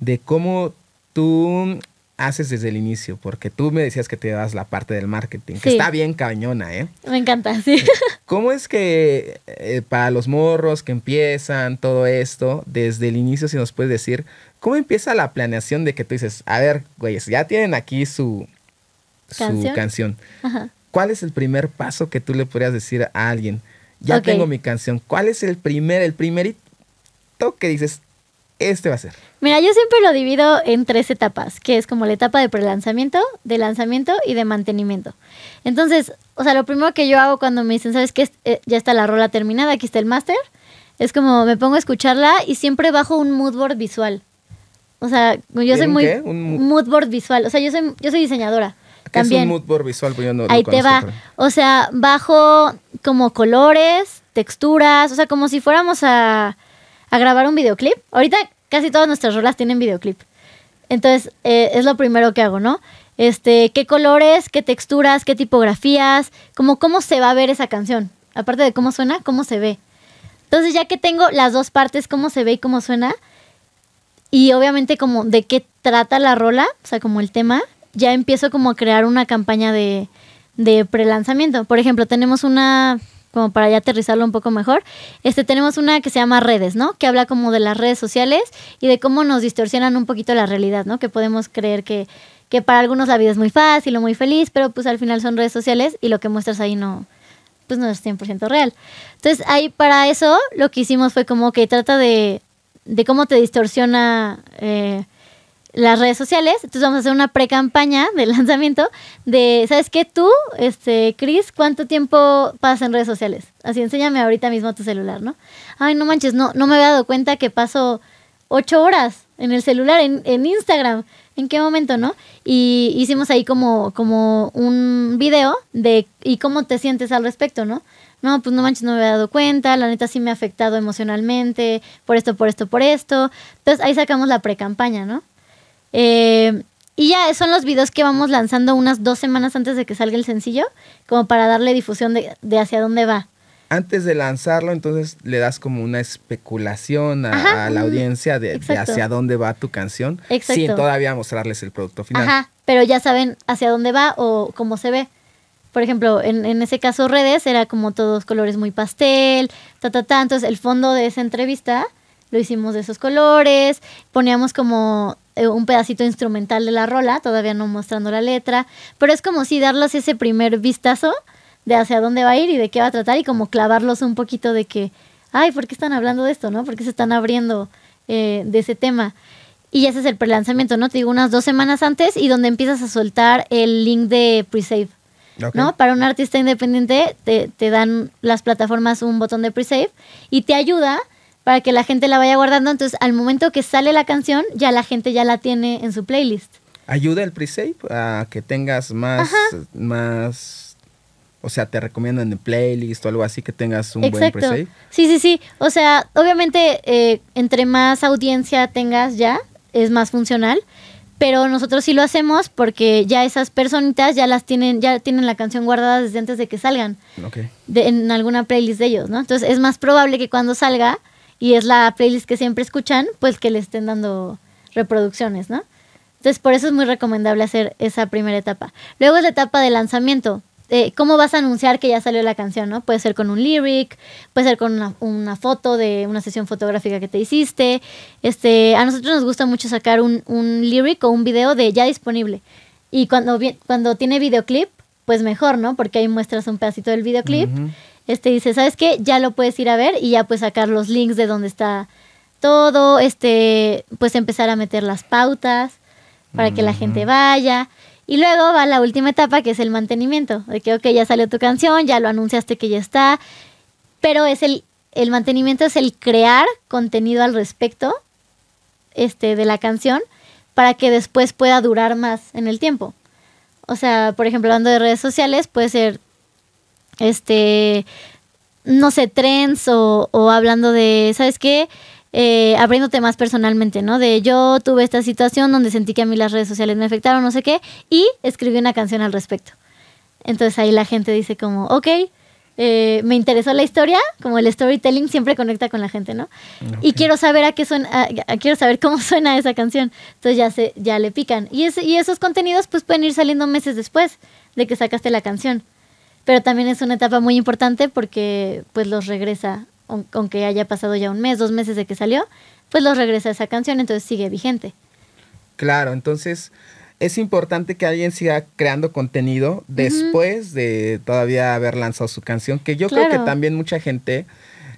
de cómo tú haces desde el inicio? Porque tú me decías que te das la parte del marketing, que está bien cañona, ¿eh? Me encanta, sí. ¿Cómo es que eh, para los morros que empiezan todo esto, desde el inicio, si nos puedes decir, ¿cómo empieza la planeación de que tú dices, a ver, güeyes, ya tienen aquí su, ¿Canción? ¿Cuál es el primer paso que tú le podrías decir a alguien? Ya tengo mi canción. ¿Cuál es el primer, el primerito que dices, este va a ser? Mira, yo siempre lo divido en tres etapas, que es como la etapa de prelanzamiento, de lanzamiento y de mantenimiento. Entonces, o sea, lo primero que yo hago cuando me dicen, ¿sabes qué? Este, eh, ya está la rola terminada, aquí está el máster. Es como me pongo a escucharla y siempre bajo un moodboard visual. O sea, yo soy muy... Qué? mood board visual. O sea, yo soy, yo soy diseñadora. ¿Qué también. es un mood visual? Pues yo no, Ahí te va. O sea, bajo como colores, texturas, o sea, como si fuéramos a grabar un videoclip. Ahorita Casi todas nuestras rolas tienen videoclip. Entonces, eh, es lo primero que hago, ¿no? Este, qué colores, qué texturas, qué tipografías, como cómo se va a ver esa canción. Aparte de cómo suena, cómo se ve. Entonces, ya que tengo las dos partes, cómo se ve y cómo suena, y obviamente como de qué trata la rola, o sea, como el tema, ya empiezo como a crear una campaña de, de pre-lanzamiento. Por ejemplo, tenemos una como para ya aterrizarlo un poco mejor, este, tenemos una que se llama redes, ¿no? Que habla como de las redes sociales y de cómo nos distorsionan un poquito la realidad, ¿no? Que podemos creer que, para algunos la vida es muy fácil o muy feliz, pero pues al final son redes sociales y lo que muestras ahí no, pues no es 100% real. Entonces ahí para eso lo que hicimos fue como que trata de, cómo te distorsiona... Eh, las redes sociales. Entonces vamos a hacer una pre-campaña de lanzamiento de, ¿sabes qué? Tú, este, Chris ¿cuánto tiempo pasas en redes sociales? Así, enséñame ahorita mismo tu celular, ¿no? Ay, no manches, no, no me había dado cuenta que paso ocho horas en el celular, en, en Instagram. ¿En qué momento, no? Y hicimos ahí como, como un video de y cómo te sientes al respecto, ¿no? no, pues no manches, no me había dado cuenta, la neta sí me ha afectado emocionalmente, por esto, por esto, por esto. Entonces ahí sacamos la pre-campaña, ¿no? Eh, y ya son los videos que vamos lanzando unas dos semanas antes de que salga el sencillo, como para darle difusión de, hacia dónde va. Antes de lanzarlo, entonces le das como una especulación a, la audiencia de, hacia dónde va tu canción, exacto. sin todavía mostrarles el producto final. Ajá, pero ya saben hacia dónde va o cómo se ve. Por ejemplo, en, en ese caso redes era como todos colores muy pastel, ta, ta, Entonces el fondo de esa entrevista lo hicimos de esos colores, poníamos como eh, un pedacito instrumental de la rola, todavía no mostrando la letra, pero es como si darles ese primer vistazo de hacia dónde va a ir y de qué va a tratar y como clavarlos un poquito de que, ay, ¿por qué están hablando de esto? ¿no? ¿Por qué se están abriendo eh, de ese tema? Y ese es el prelanzamiento, ¿no? Te digo, unas dos semanas antes y donde empiezas a soltar el link de pre-save. ¿no? Para un artista independiente te, te dan las plataformas un botón de pre-save y te ayuda para que la gente la vaya guardando. Entonces, al momento que sale la canción, ya la gente ya la tiene en su playlist. Ayuda el pre-save a que tengas más, más, o sea, te recomiendan en playlist o algo así que tengas un buen pre-save. Sí, sí, sí. O sea, obviamente, eh, entre más audiencia tengas ya, es más funcional. Pero nosotros sí lo hacemos porque ya esas personitas ya las tienen, ya tienen la canción guardada desde antes de que salgan. Okay. en alguna playlist de ellos, ¿no? Entonces es más probable que cuando salga, y es la playlist que siempre escuchan, pues que le estén dando reproducciones, ¿no? Entonces por eso es muy recomendable hacer esa primera etapa. Luego es la etapa de lanzamiento. Eh, ¿Cómo vas a anunciar que ya salió la canción, no? Puede ser con un lyric, puede ser con una, foto de una sesión fotográfica que te hiciste. Este, a nosotros nos gusta mucho sacar un, lyric o un video de ya disponible. Y cuando, cuando tiene videoclip, pues mejor, ¿no? Porque ahí muestras un pedacito del videoclip este dice, ¿sabes qué? Ya lo puedes ir a ver y ya puedes sacar los links de donde está todo, este, pues empezar a meter las pautas para que la gente vaya. Y luego va la última etapa que es el mantenimiento, de que, ok, ya salió tu canción, ya lo anunciaste que ya está, pero es el, el mantenimiento es el crear contenido al respecto este, de la canción para que después pueda durar más en el tiempo. O sea, por ejemplo, hablando de redes sociales, puede ser este, no sé, trends o, o hablando de, ¿sabes qué? Eh, abriéndote más personalmente, ¿no? De yo tuve esta situación donde sentí que a mí las redes sociales me afectaron, no sé qué, y escribí una canción al respecto. Entonces ahí la gente dice como, ok, eh, me interesó la historia, como el storytelling siempre conecta con la gente, ¿no? Y quiero saber a qué suena, quiero saber cómo suena esa canción. Entonces ya se, ya le pican. Y, y esos contenidos pues pueden ir saliendo meses después de que sacaste la canción pero también es una etapa muy importante porque pues los regresa, aunque haya pasado ya un mes, dos meses de que salió, pues los regresa esa canción, entonces sigue vigente. Claro, entonces es importante que alguien siga creando contenido después de todavía haber lanzado su canción, que yo creo que también mucha gente,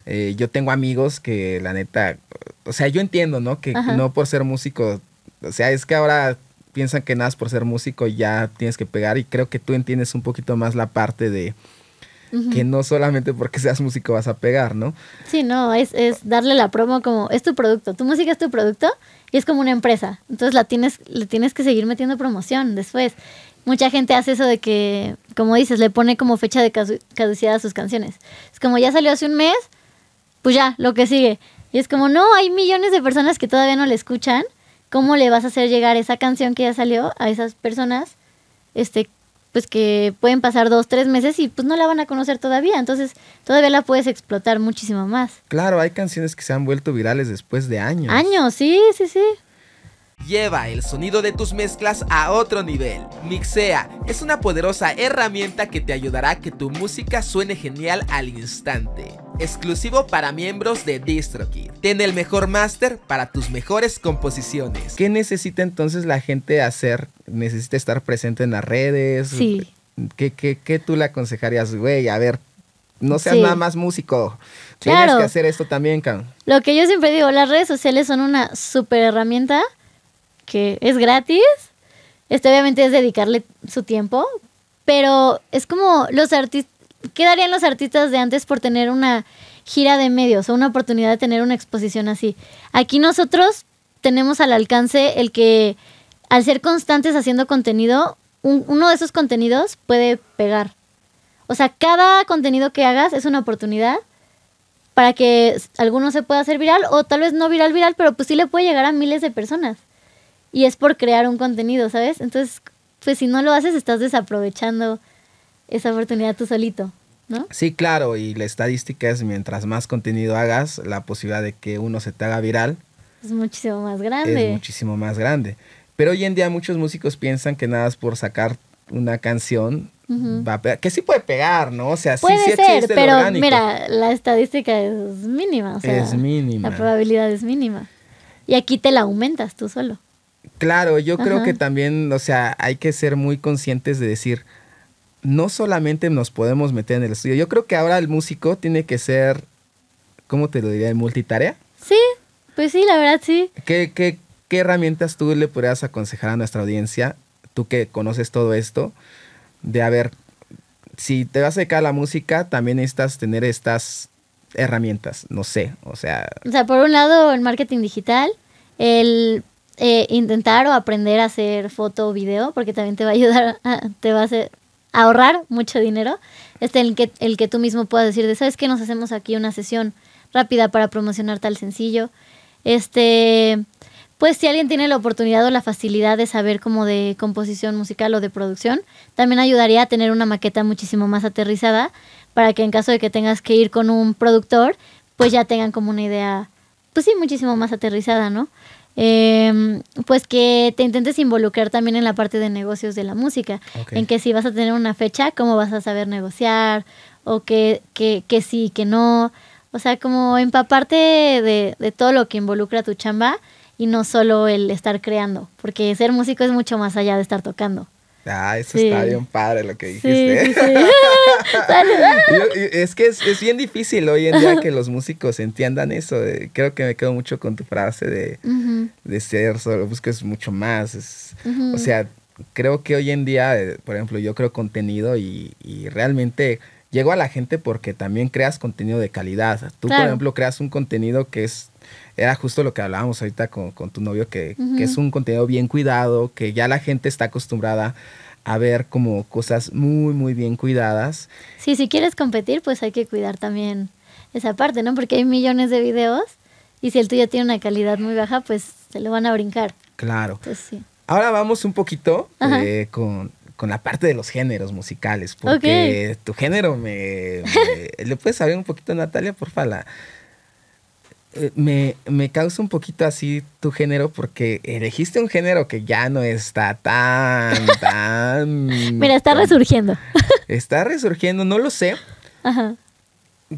eh, yo tengo amigos que la neta, o sea, yo entiendo, ¿no? Que no por ser músico, o sea, es que ahora piensan que nada por ser músico ya tienes que pegar y creo que tú entiendes un poquito más la parte de que no solamente porque seas músico vas a pegar, ¿no? Sí, no, es, darle la promo como es tu producto, tu música es tu producto y es como una empresa, entonces la tienes, le tienes que seguir metiendo promoción después. Mucha gente hace eso de que, como dices, le pone como fecha de caducidad a sus canciones. Es como ya salió hace un mes, pues ya, lo que sigue. Y es como, no, hay millones de personas que todavía no le escuchan ¿Cómo le vas a hacer llegar esa canción que ya salió a esas personas? Este, pues que pueden pasar dos, tres meses y pues no la van a conocer todavía. Entonces, todavía la puedes explotar muchísimo más. Claro, hay canciones que se han vuelto virales después de años. Años, sí, sí, sí. Lleva el sonido de tus mezclas a otro nivel. Mixea es una poderosa herramienta que te ayudará a que tu música suene genial al instante. Exclusivo para miembros de DistroKid. Ten el mejor máster para tus mejores composiciones. ¿Qué necesita entonces la gente hacer? ¿Necesita estar presente en las redes? Sí. ¿Qué, qué, qué tú le aconsejarías? Güey, a ver, no seas nada más músico. Tienes que hacer esto también, cabrón. Lo que yo siempre digo, las redes sociales son una super herramienta que es gratis. Este obviamente es dedicarle su tiempo, pero es como los artistas, ¿qué darían los artistas de antes por tener una gira de medios o una oportunidad de tener una exposición así? Aquí nosotros tenemos al alcance el que al ser constantes haciendo contenido, uno de esos contenidos puede pegar. O sea, cada contenido que hagas es una oportunidad para que alguno se pueda hacer viral o tal vez no viral viral, pero pues sí le puede llegar a miles de personas y es por crear un contenido, ¿sabes? Entonces, pues si no lo haces, estás desaprovechando esa oportunidad tú solito, ¿no? Sí, claro, y la estadística es mientras más contenido hagas, la posibilidad de que uno se te haga viral. Es muchísimo más grande. Es muchísimo más grande. Pero hoy en día muchos músicos piensan que nada es por sacar una canción que sí puede pegar, ¿no? O sea, puede sí, ser, pero mira, la estadística es mínima. O sea, es mínima. La probabilidad es mínima. Y aquí te la aumentas tú solo. Claro, yo creo que también, o sea, hay que ser muy conscientes de decir, no solamente nos podemos meter en el estudio. Yo creo que ahora el músico tiene que ser, ¿cómo te lo diría? ¿Multitarea? Sí, pues sí, la verdad sí. ¿Qué, qué, qué herramientas tú le podrías aconsejar a nuestra audiencia, tú que conoces todo esto, de a ver, si te vas a dedicar a la música, también necesitas tener estas herramientas, no sé, o sea... O sea, por un lado, el marketing digital, el eh, intentar o aprender a hacer foto o video, porque también te va a ayudar, a, te va a hacer ahorrar mucho dinero. Este, el que, el que tú mismo puedas decir de, ¿sabes que Nos hacemos aquí una sesión rápida para promocionar tal sencillo. Este, pues si alguien tiene la oportunidad o la facilidad de saber como de composición musical o de producción, también ayudaría a tener una maqueta muchísimo más aterrizada para que en caso de que tengas que ir con un productor, pues ya tengan como una idea, pues sí, muchísimo más aterrizada, ¿no? Em, pues que te intentes involucrar también en la parte de negocios de la música, en que si vas a tener una fecha, cómo vas a saber negociar, o que, que, sí, que no, o sea, como empaparte de, de todo lo que involucra tu chamba y no solo el estar creando, porque ser músico es mucho más allá de estar tocando. Ah, eso está bien padre lo que dijiste. es que es, bien difícil hoy en día que los músicos entiendan eso. Creo que me quedo mucho con tu frase de, ser solo, busques mucho más. O sea, creo que hoy en día, eh, por ejemplo, yo creo contenido y, realmente llego a la gente porque también creas contenido de calidad. Tú, por ejemplo, creas un contenido que es era justo lo que hablábamos ahorita con, con tu novio, que, que, es un contenido bien cuidado, que ya la gente está acostumbrada a ver como cosas muy, muy bien cuidadas. Sí, si quieres competir, pues hay que cuidar también esa parte, ¿no? Porque hay millones de videos y si el tuyo tiene una calidad muy baja, pues se lo van a brincar. Claro. sí. Ahora vamos un poquito eh, con, con la parte de los géneros musicales, porque tu género me, ¿Le puedes saber un poquito, Natalia, por favor? Eh, me, me causa un poquito así tu género porque elegiste un género que ya no está tan, tan... Mira, está resurgiendo. está resurgiendo, no lo sé. Ajá.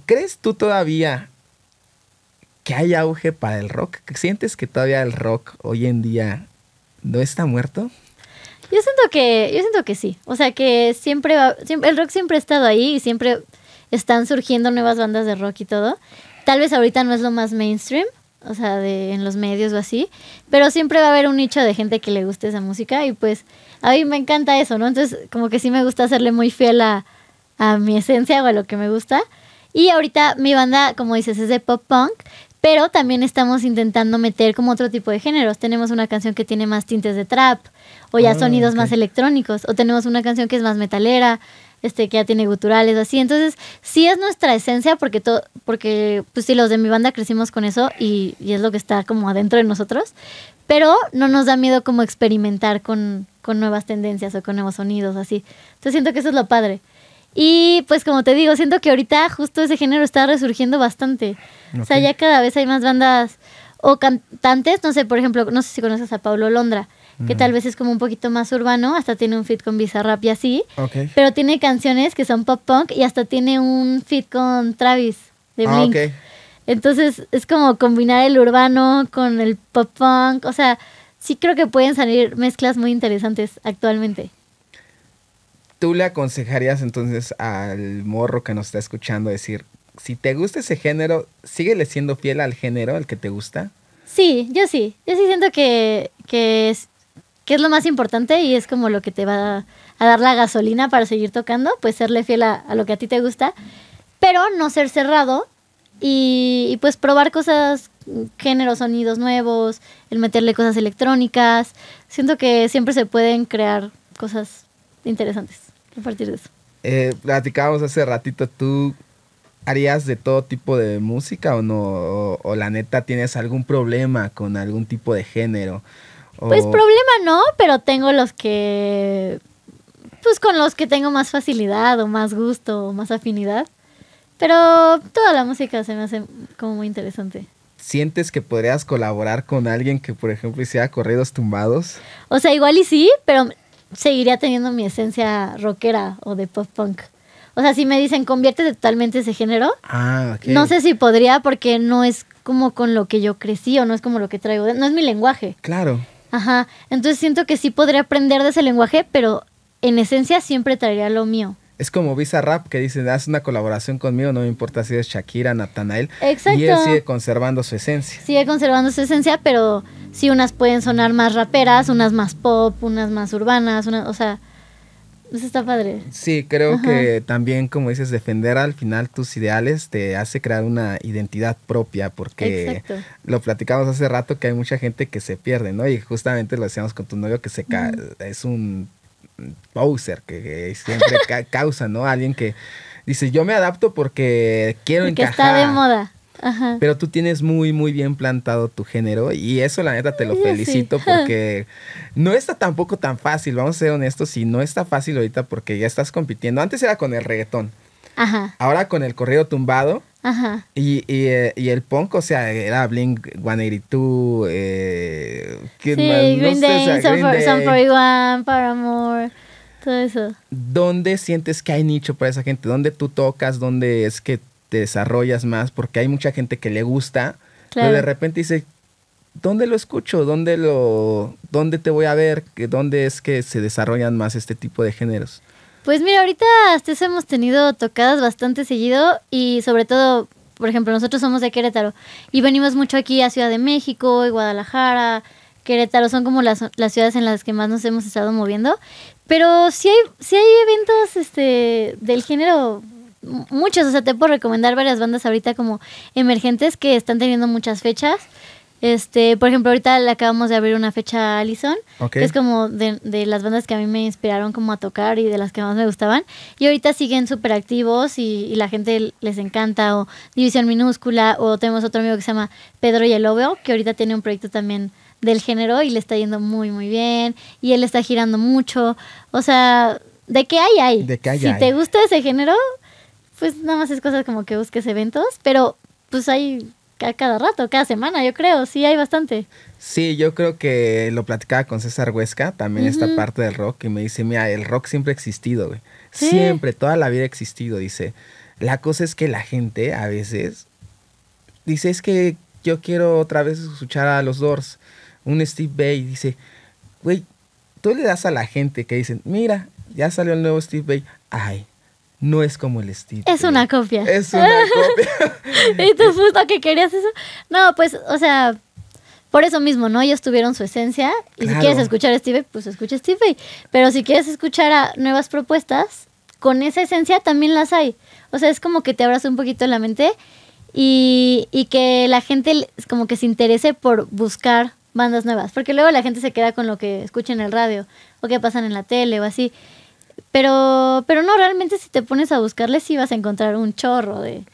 ¿Crees tú todavía que hay auge para el rock? ¿Sientes que todavía el rock hoy en día no está muerto? Yo siento que, yo siento que sí. O sea que siempre, el rock siempre ha estado ahí y siempre están surgiendo nuevas bandas de rock y todo. Tal vez ahorita no es lo más mainstream, o sea, de, en los medios o así, pero siempre va a haber un nicho de gente que le guste esa música y pues a mí me encanta eso, ¿no? Entonces, como que sí me gusta hacerle muy fiel a, mi esencia o a lo que me gusta. Y ahorita mi banda, como dices, es de pop punk, pero también estamos intentando meter como otro tipo de géneros. Tenemos una canción que tiene más tintes de trap, o ya ah, sonidos más electrónicos, o tenemos una canción que es más metalera este, que ya tiene guturales, así. Entonces, sí es nuestra esencia porque, todo, porque pues sí, los de mi banda crecimos con eso y, es lo que está como adentro de nosotros, pero no nos da miedo como experimentar con, nuevas tendencias o con nuevos sonidos, así. Entonces, siento que eso es lo padre. Y pues como te digo, siento que ahorita justo ese género está resurgiendo bastante. O sea, ya cada vez hay más bandas o cantantes, no sé, por ejemplo, no sé si conoces a Pablo Londra que mm. tal vez es como un poquito más urbano, hasta tiene un fit con Bizarrap y así. Pero tiene canciones que son pop punk y hasta tiene un fit con Travis de ah, Blink. Entonces es como combinar el urbano con el pop punk, o sea, sí creo que pueden salir mezclas muy interesantes actualmente. ¿Tú le aconsejarías entonces al morro que nos está escuchando decir, si te gusta ese género, síguele siendo fiel al género, al que te gusta? Sí, yo sí. Yo sí siento que, que que es lo más importante y es como lo que te va a dar la gasolina para seguir tocando, pues serle fiel a, lo que a ti te gusta, pero no ser cerrado y, pues probar cosas, géneros, sonidos nuevos, el meterle cosas electrónicas. Siento que siempre se pueden crear cosas interesantes a partir de eso. Eh, platicábamos hace ratito, ¿tú harías de todo tipo de música o no? o, la neta tienes algún problema con algún tipo de género? Pues problema no, pero tengo los que, pues con los que tengo más facilidad o más gusto o más afinidad. Pero toda la música se me hace como muy interesante. ¿Sientes que podrías colaborar con alguien que, por ejemplo, hiciera corridos tumbados? O sea, igual y sí, pero seguiría teniendo mi esencia rockera o de pop punk. O sea, si me dicen conviértete totalmente ese género, ah, no sé si podría porque no es como con lo que yo crecí o no es como lo que traigo, no es mi lenguaje. Claro. Ajá, entonces siento que sí podría aprender de ese lenguaje, pero en esencia siempre traería lo mío. Es como Visa Rap que dice, haz una colaboración conmigo, no me importa si es Shakira, Natanael. Y él sigue conservando su esencia. Sigue conservando su esencia, pero sí unas pueden sonar más raperas, unas más pop, unas más urbanas, una, o sea, eso está padre. Sí, creo que también, como dices, defender al final tus ideales te hace crear una identidad propia, porque lo platicamos hace rato que hay mucha gente que se pierde, ¿no? Y justamente lo decíamos con tu novio que se es un poser que siempre causa, ¿no? Alguien que dice, yo me adapto porque quiero Y encajar. está de moda. Pero tú tienes muy, muy bien plantado tu género y eso la neta te lo felicito porque no está tampoco tan fácil, vamos a ser honestos, Si no está fácil ahorita porque ya estás compitiendo. Antes era con el reggaetón. Ahora con el correo tumbado. Eh, y, el punk, o sea, era Blink, tú eh, sí, Green Day, for, For Iguan, todo eso. ¿Dónde sientes que hay nicho para esa gente? ¿Dónde tú tocas? ¿Dónde es que te desarrollas más, porque hay mucha gente que le gusta, pero de repente dice, ¿dónde lo escucho? ¿Dónde, lo, ¿Dónde te voy a ver? ¿Dónde es que se desarrollan más este tipo de géneros? Pues mira, ahorita hasta eso hemos tenido tocadas bastante seguido y sobre todo, por ejemplo, nosotros somos de Querétaro y venimos mucho aquí a Ciudad de México y Guadalajara. Querétaro son como las, ciudades en las que más nos hemos estado moviendo. Pero si hay, hay eventos este, del género muchas, o sea, te puedo recomendar varias bandas ahorita como emergentes que están teniendo muchas fechas. Este, por ejemplo, ahorita le acabamos de abrir una fecha a que es como de, las bandas que a mí me inspiraron como a tocar y de las que más me gustaban. Y ahorita siguen súper activos y, la gente les encanta, o División Minúscula, o tenemos otro amigo que se llama Pedro Yeloveo, que ahorita tiene un proyecto también del género y le está yendo muy, muy bien, y él está girando mucho. O sea, de qué hay, ahí? Si te gusta ese género, pues nada más es cosas como que busques eventos, pero pues hay cada rato, cada semana, yo creo, sí hay bastante. Sí, yo creo que lo platicaba con César Huesca, también esta parte del rock, y me dice, mira, el rock siempre ha existido, güey. Siempre, toda la vida ha existido, dice. La cosa es que la gente a veces dice, es que yo quiero otra vez escuchar a los Doors, un Steve Bay, dice, güey, tú le das a la gente que dicen, mira, ya salió el nuevo Steve Bay, ay, no es como el Steve. Es una copia. Es una copia. y tú justo que querías eso. No, pues, o sea, por eso mismo, ¿no? Ellos tuvieron su esencia. Y si quieres escuchar a Steve, pues escucha a Steve. Pero si quieres escuchar a nuevas propuestas, con esa esencia también las hay. O sea, es como que te abras un poquito la mente y, que la gente como que se interese por buscar bandas nuevas. Porque luego la gente se queda con lo que escucha en el radio o que pasan en la tele o así. Pero, pero no, realmente si te pones a buscarles sí vas a encontrar un chorro de,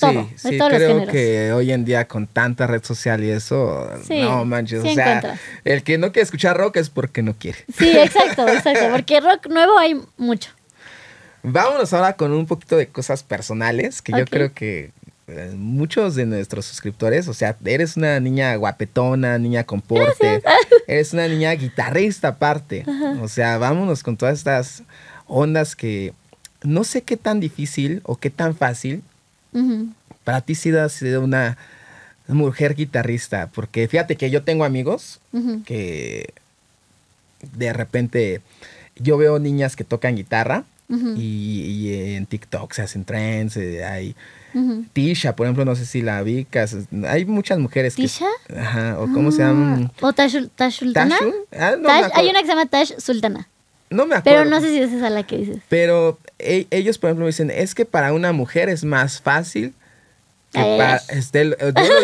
todo, de todos los géneros. que hoy en día con tanta red social y eso, no manches, o sea, el que no quiere escuchar rock es porque no quiere. Sí, exacto, exacto, porque rock nuevo hay mucho. Vámonos ahora con un poquito de cosas personales, que yo creo que eh, muchos de nuestros suscriptores, o sea, eres una niña guapetona, niña con porte, eres una niña guitarrista aparte. O sea, vámonos con todas estas ondas que no sé qué tan difícil o qué tan fácil para ti si sido una mujer guitarrista, porque fíjate que yo tengo amigos que de repente yo veo niñas que tocan guitarra y, en TikTok se hacen trends, eh, hay Tisha, por ejemplo, no sé si la vicas, hay muchas mujeres ¿Tisha? ajá, o cómo se ah. llama? O Tash, Sultana. Ah, no Tash, hay una que se llama Tash Sultana. No me acuerdo. Pero no sé si esa es a la que dices. Pero e, ellos, por ejemplo, me dicen, es que para una mujer es más fácil que para, no este, lo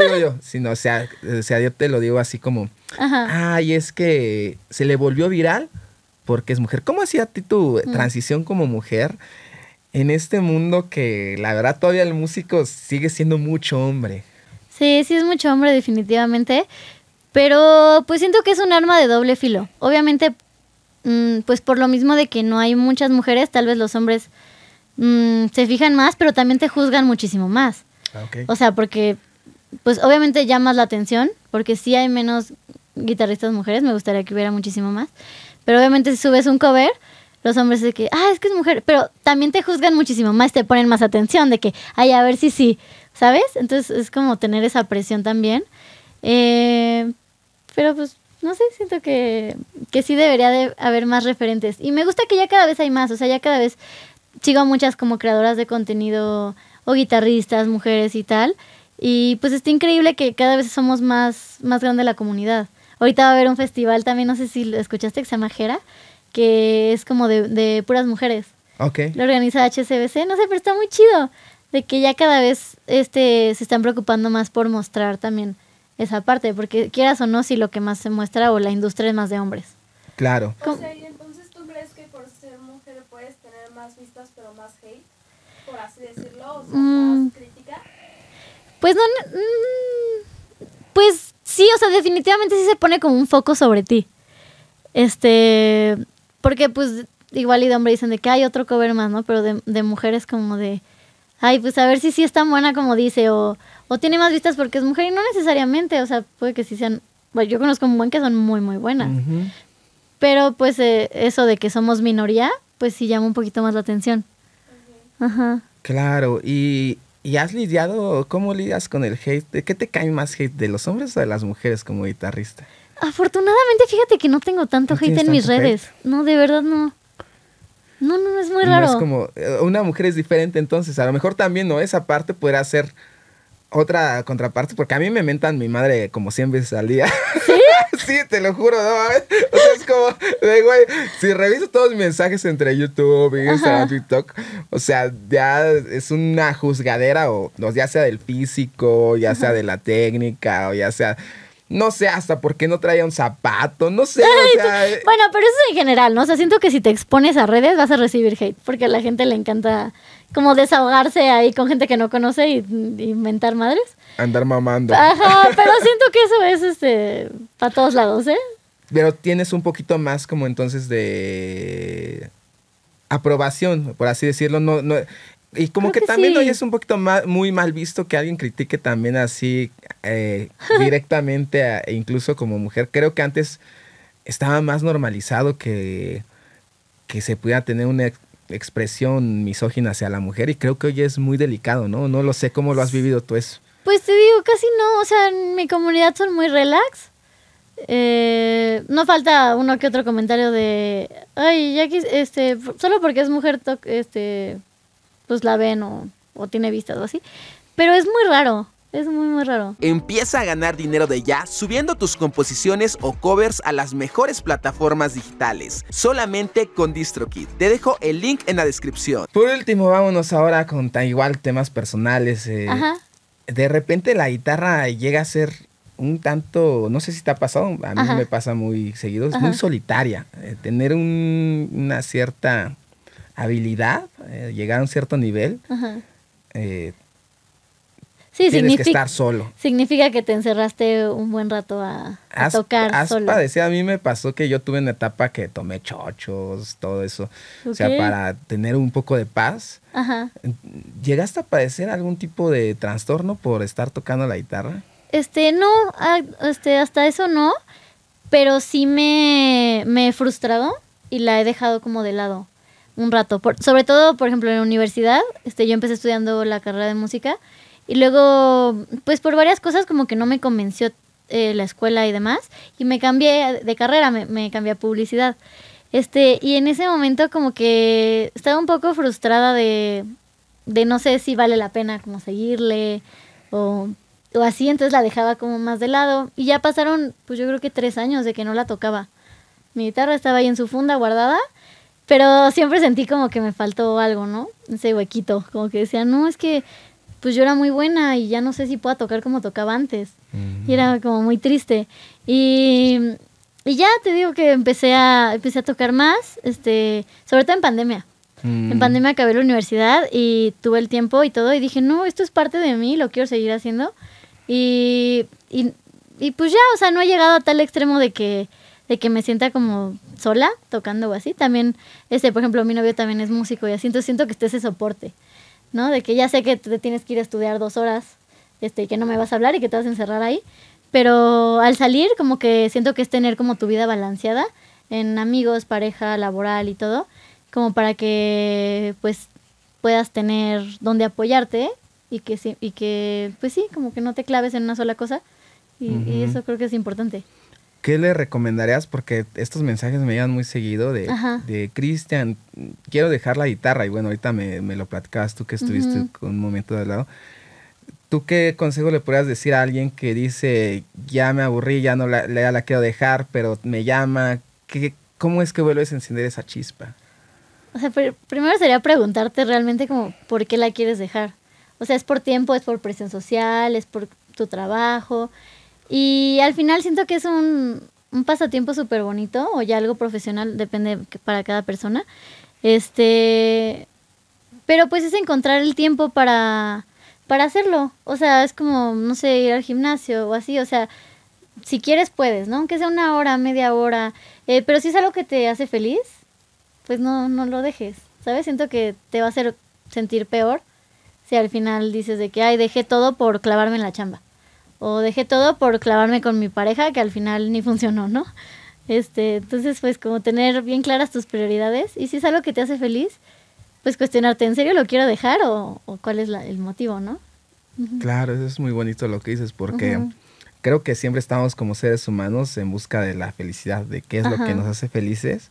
digo yo, sino, sea, sea, yo te lo digo así como, Ajá. ay, es que se le volvió viral porque es mujer. ¿Cómo hacía ti tu mm. transición como mujer en este mundo que la verdad todavía el músico sigue siendo mucho hombre? Sí, sí es mucho hombre definitivamente, pero pues siento que es un arma de doble filo. Obviamente, mm, pues por lo mismo de que no hay muchas mujeres, tal vez los hombres mm, se fijan más, pero también te juzgan muchísimo más. Ah, o sea, porque pues obviamente llamas la atención, porque sí hay menos guitarristas mujeres, me gustaría que hubiera muchísimo más. Pero obviamente si subes un cover, los hombres de que, ah, es que es mujer, pero también te juzgan muchísimo más, te ponen más atención de que, ay, a ver si sí, ¿sabes? Entonces es como tener esa presión también. Eh, pero pues, no sé, siento que, sí debería de haber más referentes. Y me gusta que ya cada vez hay más, o sea, ya cada vez sigo a muchas como creadoras de contenido o guitarristas, mujeres y tal. Y pues está increíble que cada vez somos más, más grande la comunidad. Ahorita va a haber un festival también, no sé si lo escuchaste, que se llama Jera, que es como de, puras mujeres. Ok. Lo organiza HCBC, no sé, pero está muy chido. De que ya cada vez este, se están preocupando más por mostrar también esa parte, porque quieras o no, si lo que más se muestra o la industria es más de hombres. Claro. O sea, ¿y entonces tú crees que por ser mujer puedes tener más vistas pero más hate, por así decirlo, o mm. más crítica? Pues no, mm, pues Sí, o sea, definitivamente sí se pone como un foco sobre ti. Este, porque pues igual y de hombre dicen de que hay otro cover más, ¿no? Pero de, de mujeres como de, ay, pues a ver si sí es tan buena como dice, o, o tiene más vistas porque es mujer y no necesariamente, o sea, puede que sí sean, bueno, yo conozco un buen que son muy, muy buenas. Pero pues eh, eso de que somos minoría, pues sí llama un poquito más la atención. Ajá. Claro, y ¿Y has lidiado, cómo lidias con el hate? ¿De qué te cae más hate, de los hombres o de las mujeres como guitarrista? Afortunadamente, fíjate que no tengo tanto hate en mis redes. No, de verdad no. No, no, es muy no raro. es como, eh, una mujer es diferente entonces, a lo mejor también, ¿no? Esa parte podrá ser otra contraparte, porque a mí me mentan mi madre como 100 veces al día. ¿Sí? sí, te lo juro, no O sea, es como, de, güey, si reviso todos mis mensajes entre YouTube, Instagram, TikTok, o sea, ya es una juzgadera, o, ya sea del físico, ya sea de la técnica, o ya sea no sé hasta por qué no traía un zapato, no sé. O eh. bueno, pero eso es en general, ¿no? O sea, siento que si te expones a redes vas a recibir hate, porque a la gente le encanta como desahogarse ahí con gente que no conoce y, inventar madres. Andar mamando. Ajá, pero siento que eso es este para todos lados, ¿eh? Pero tienes un poquito más como entonces de aprobación, por así decirlo, no, y como que, también hoy es un poquito más, muy mal visto que alguien critique también así eh, directamente, e incluso como mujer. Creo que antes estaba más normalizado que, que se pudiera tener una expresión misógina hacia la mujer y creo que hoy es muy delicado, ¿no? No lo sé cómo lo has vivido tú eso. Pues te digo, casi no, o sea, en mi comunidad son muy relax. Eh, no falta uno que otro comentario de, ay, ya que, este, solo porque es mujer, este, pues la ven o, o tiene vistas o así. Pero es muy raro. Es muy, muy raro. Empieza a ganar dinero de ya subiendo tus composiciones o covers a las mejores plataformas digitales, solamente con DistroKid. Te dejo el link en la descripción. Por último, vámonos ahora con igual temas personales. Eh, de repente la guitarra llega a ser un tanto, no sé si te ha pasado, a mí me pasa muy seguido, es muy solitaria. Eh, tener una cierta habilidad, eh, llegar a un cierto nivel. Ajá. Sí, tienes que estar solo. Significa que te encerraste un buen rato a, tocar has solo. A mí me pasó que yo tuve una etapa que tomé chochos, todo eso. O sea, para tener un poco de paz. ¿Llegaste a padecer algún tipo de trastorno por estar tocando la guitarra? Este, no, este, hasta eso no, pero sí me, he frustrado y la he dejado como de lado un rato. sobre todo, por ejemplo, en la universidad, este, yo empecé estudiando la carrera de música y luego, pues por varias cosas como que no me convenció eh, la escuela y demás. Y me cambié de carrera, me, me cambié a publicidad. Este, y en ese momento como que estaba un poco frustrada de, no sé si vale la pena como seguirle o, o, así, entonces la dejaba como más de lado. Y ya pasaron, pues yo creo que tres años de que no la tocaba. Mi guitarra estaba ahí en su funda guardada, pero siempre sentí como que me faltó algo, ¿no? Ese huequito, como que decía, no, es que pues yo era muy buena y ya no sé si pueda tocar como tocaba antes. Y era como muy triste. Y, y, ya te digo que empecé a, empecé a tocar más, este, sobre todo en pandemia. En mm. pandemia acabé la universidad y tuve el tiempo y todo y dije, no, esto es parte de mí, lo quiero seguir haciendo. Y, y, y pues ya, o sea, no he llegado a tal extremo de que, que me sienta como sola tocando o así. También, este, por ejemplo, mi novio también es músico y así, entonces siento que esté ese soporte. ¿no? De que ya sé que te tienes que ir a estudiar dos horas este, y que no me vas a hablar y que te vas a encerrar ahí. Pero al salir, como que siento que es tener como tu vida balanceada en amigos, pareja, laboral y todo, como para que pues puedas tener donde apoyarte y que, y que pues sí, como que no te claves en una sola cosa. y eso creo que es importante. ¿qué le recomendarías? Porque estos mensajes me llegan muy seguido de, de Cristian, quiero dejar la guitarra. Y bueno, ahorita me, lo platicabas tú que estuviste con un momento de lado. ¿Tú qué consejo le podrías decir a alguien que dice, ya me aburrí, ya no la, ya la quiero dejar, pero me llama? ¿Qué, ¿Cómo es que vuelves a encender esa chispa? O sea, primero sería preguntarte realmente como, ¿por qué la quieres dejar? O sea, es por tiempo, es por presión social, es por tu trabajo, y al final siento que es un, pasatiempo súper bonito o ya algo profesional, depende para cada persona. Este, pero pues es encontrar el tiempo para, hacerlo. O sea, es como, no sé, ir al gimnasio o así. O sea, si quieres puedes, ¿no? Aunque sea una hora, media hora. Eh, pero si es algo que te hace feliz, pues no, no lo dejes. ¿Sabes? Siento que te va a hacer sentir peor si al final dices de que, ay, dejé todo por clavarme en la chamba o dejé todo por clavarme con mi pareja que al final ni funcionó, ¿no? Este, entonces pues como tener bien claras tus prioridades y si es algo que te hace feliz, pues cuestionarte, ¿en serio lo quiero dejar o, cuál es el motivo, no? Claro, eso es muy bonito lo que dices porque creo que siempre estamos como seres humanos en busca de la felicidad, de qué es lo que nos hace felices.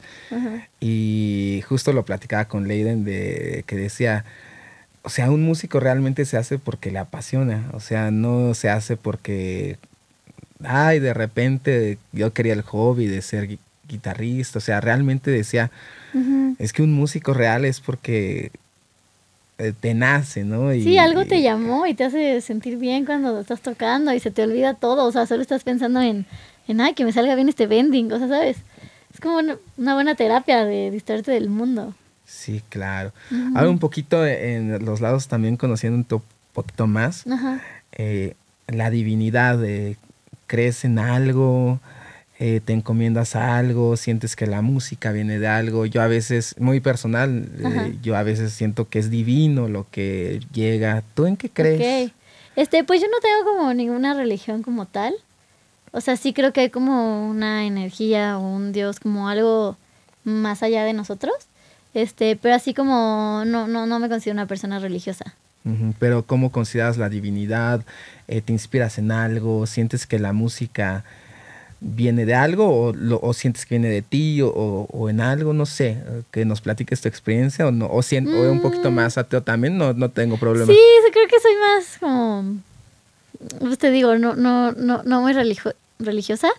Y justo lo platicaba con Leiden de que decía, o sea, un músico realmente se hace porque le apasiona, o sea, no se hace porque, ay, de repente yo quería el hobby de ser guitarrista, o sea, realmente decía, es que un músico real es porque eh, te nace, ¿no? Y, sí, algo te llamó y te hace sentir bien cuando estás tocando y se te olvida todo, o sea, solo estás pensando en, en ay, que me salga bien este bending, o sea, ¿sabes? Es como una, una buena terapia de distraerte del mundo. Sí, claro. hay Ahora un poquito en los lados también conociendo un poquito más. Eh, la divinidad, crees en algo, eh, te encomiendas a algo, sientes que la música viene de algo. Yo a veces, muy personal, eh, yo a veces siento que es divino lo que llega. ¿Tú en qué crees? Este, pues yo no tengo como ninguna religión como tal. O sea, sí creo que hay como una energía o un Dios, como algo más allá de nosotros. Este, pero así como no, me considero una persona religiosa. Pero ¿cómo consideras la divinidad? Eh, ¿Te inspiras en algo? ¿Sientes que la música viene de algo o, sientes que viene de ti o, en algo? No sé, que nos platiques tu experiencia o no, o, un poquito mm. más ateo también, no, no tengo problema. Sí, creo que soy más como, pues te digo, no, no, no, muy religiosa,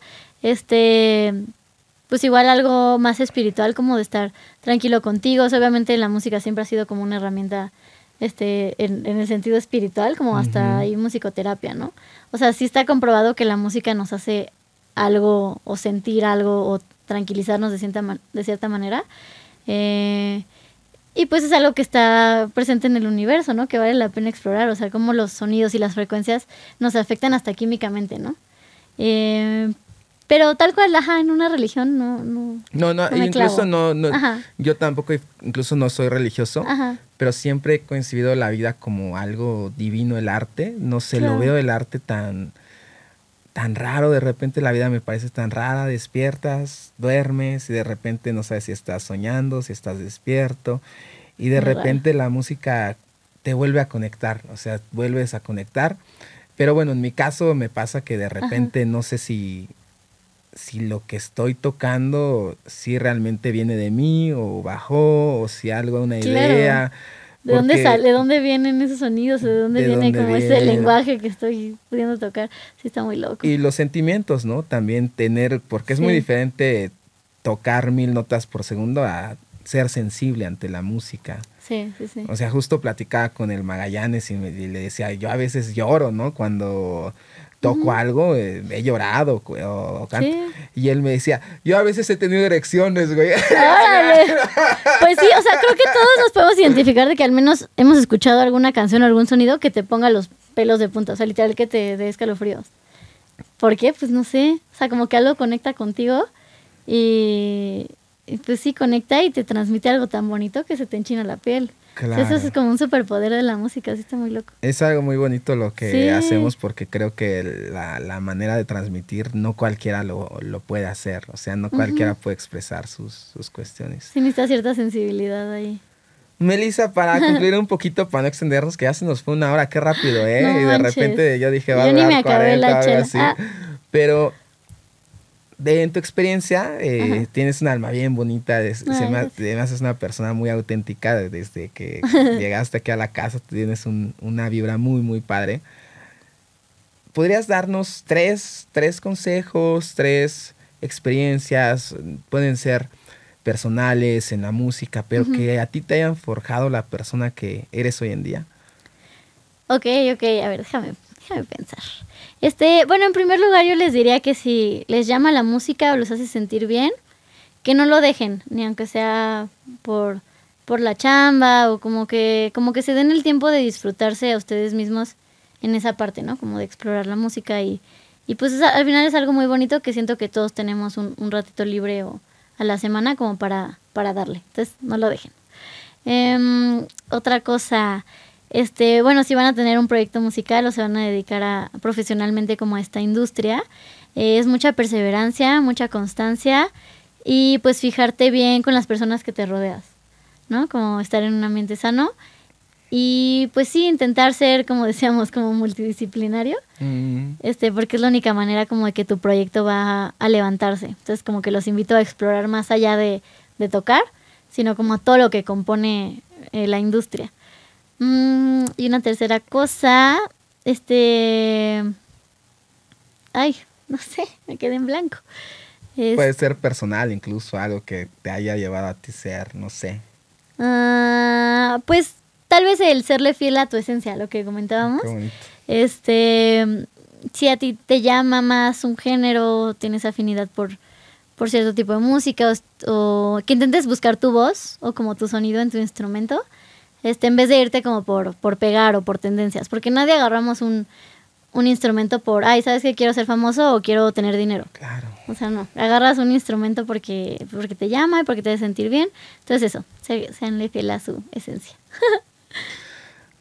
este, pues igual algo más espiritual como de estar tranquilo contigo. obviamente la música siempre ha sido como una herramienta este, en, el sentido espiritual, como hasta hay musicoterapia, ¿no? O sea, sí está comprobado que la música nos hace algo o sentir algo o tranquilizarnos de cierta, de cierta manera. Eh, y pues es algo que está presente en el universo, ¿no? Que vale la pena explorar, o sea, cómo los sonidos y las frecuencias nos afectan hasta químicamente, ¿no? Eh, pero tal cual, ajá, en una religión no. No, no, incluso no. yo tampoco, incluso no soy religioso, pero siempre he concibido la vida como algo divino, el arte. No se lo veo el arte tan, tan raro. De repente la vida me parece tan rara. Despiertas, duermes y de repente no sabes si estás soñando, si estás despierto. Y de repente la música te vuelve a conectar, o sea, vuelves a conectar. Pero bueno, en mi caso me pasa que de repente no sé si si lo que estoy tocando si realmente viene de mí o bajó o si algo, una idea. ¿De dónde, sale, ¿De dónde vienen esos sonidos? ¿De dónde viene como ese lenguaje que estoy pudiendo tocar? Sí, está muy loco. Y los sentimientos, ¿no? También tener, porque es muy diferente tocar mil notas por segundo a ser sensible ante la música. Sí, sí, sí. O sea, justo platicaba con el Magallanes y le decía, yo a veces lloro, ¿no? Cuando toco algo, me eh, he llorado o, Y él me decía, yo a veces he tenido erecciones, güey. pues sí, o sea, creo que todos nos podemos identificar de que al menos hemos escuchado alguna canción o algún sonido que te ponga los pelos de punta, o sea, literal que te dé escalofríos. ¿Por qué? Pues no sé, o sea, como que algo conecta contigo y pues sí, conecta y te transmite algo tan bonito que se te enchina la piel. Eso es como un superpoder de la música, así está muy loco. Es algo muy bonito lo que hacemos porque creo que la, manera de transmitir no cualquiera lo, puede hacer, o sea, no cualquiera puede expresar sus, cuestiones. Sí, necesita cierta sensibilidad ahí. Melissa, para concluir un poquito, para no extendernos, que ya se nos fue una hora, qué rápido, ¿eh? y de repente yo dije, va a la así. Ah. Pero de, en tu experiencia, eh, tienes un alma bien bonita, además es una persona muy auténtica desde que llegaste aquí a la casa, tienes una vibra muy, muy padre. ¿Podrías darnos tres, consejos, tres experiencias? Pueden ser personales, en la música, pero que a ti te hayan forjado la persona que eres hoy en día. Ok, ok, a ver, déjame Déjame pensar. Este, bueno, en primer lugar yo les diría que si les llama la música o los hace sentir bien, que no lo dejen, ni aunque sea por, por la chamba o como que como que se den el tiempo de disfrutarse a ustedes mismos en esa parte, ¿no? Como de explorar la música y, pues al final es algo muy bonito que siento que todos tenemos un, ratito libre o a la semana como para, para darle. Entonces, no lo dejen. Em, otra cosa, este, bueno, si van a tener un proyecto musical o se van a dedicar a, profesionalmente como a esta industria, eh, es mucha perseverancia, mucha constancia y pues fijarte bien con las personas que te rodeas, ¿no? Como estar en un ambiente sano y pues sí, intentar ser, como decíamos, como multidisciplinario, mm. este, porque es la única manera como de que tu proyecto va a, levantarse. Entonces como que los invito a explorar más allá de, de tocar, sino como todo lo que compone eh, la industria. Mm, y una tercera cosa, este... Ay, no sé, me quedé en blanco. Puede ser personal incluso, algo que te haya llevado a ti ser, no sé. Ah, pues tal vez el serle fiel a tu esencia, lo que comentábamos. este, si a ti te llama más un género, tienes afinidad por, cierto tipo de música o, que intentes buscar tu voz o como tu sonido en tu instrumento, este, en vez de irte como por, por pegar o por tendencias, porque nadie agarramos un, un instrumento por, ay, ¿sabes que quiero ser famoso o quiero tener dinero? Claro. O sea, no, agarras un instrumento porque, porque te llama y porque te hace sentir bien. Entonces eso, se, seanle fiel a su esencia.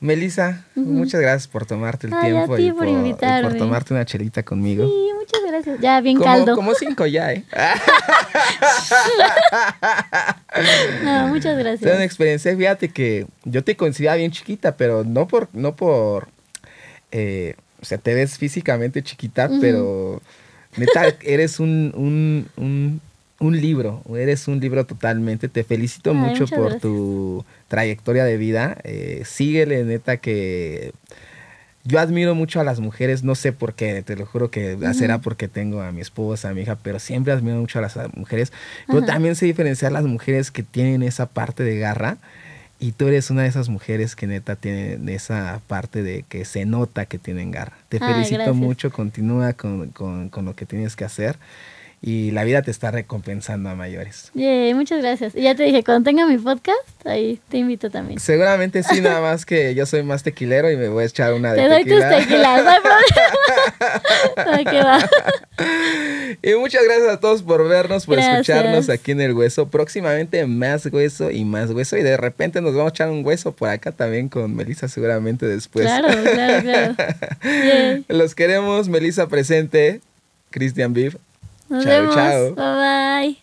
Melissa, muchas gracias por tomarte el tiempo y, por, por por tomarte una chelita conmigo. Sí, muchas gracias. Ya, bien caldo. Como cinco ya, ¿eh? no, muchas gracias. Es una experiencia, fíjate que yo te consideraba bien chiquita, pero no por, no por, eh, o sea, te ves físicamente chiquita, pero neta, eres un, un, un un libro, eres un libro totalmente. Te felicito mucho por tu trayectoria de vida. Eh, síguele, neta, que yo admiro mucho a las mujeres, no sé por qué, te lo juro que será porque tengo a mi esposa, a mi hija, pero siempre admiro mucho a las mujeres. Pero también sé diferenciar las mujeres que tienen esa parte de garra. Y tú eres una de esas mujeres que neta tiene esa parte de que se nota que tienen garra. Te felicito mucho, continúa con, con lo que tienes que hacer y la vida te está recompensando a mayores. Yeah, muchas gracias. Y ya te dije, cuando tenga mi podcast, ahí te invito también. Seguramente sí, nada más que yo soy más tequilero y me voy a echar una de Te doy tus tequilas, no va? Y muchas gracias a todos por vernos, por escucharnos aquí en El Hueso. Próximamente más hueso y más hueso. Y de repente nos vamos a echar un hueso por acá también con Melissa seguramente después. Claro, claro, claro. Los queremos, Melissa presente, Christian Viv. Nos chao, Chao. Bye bye.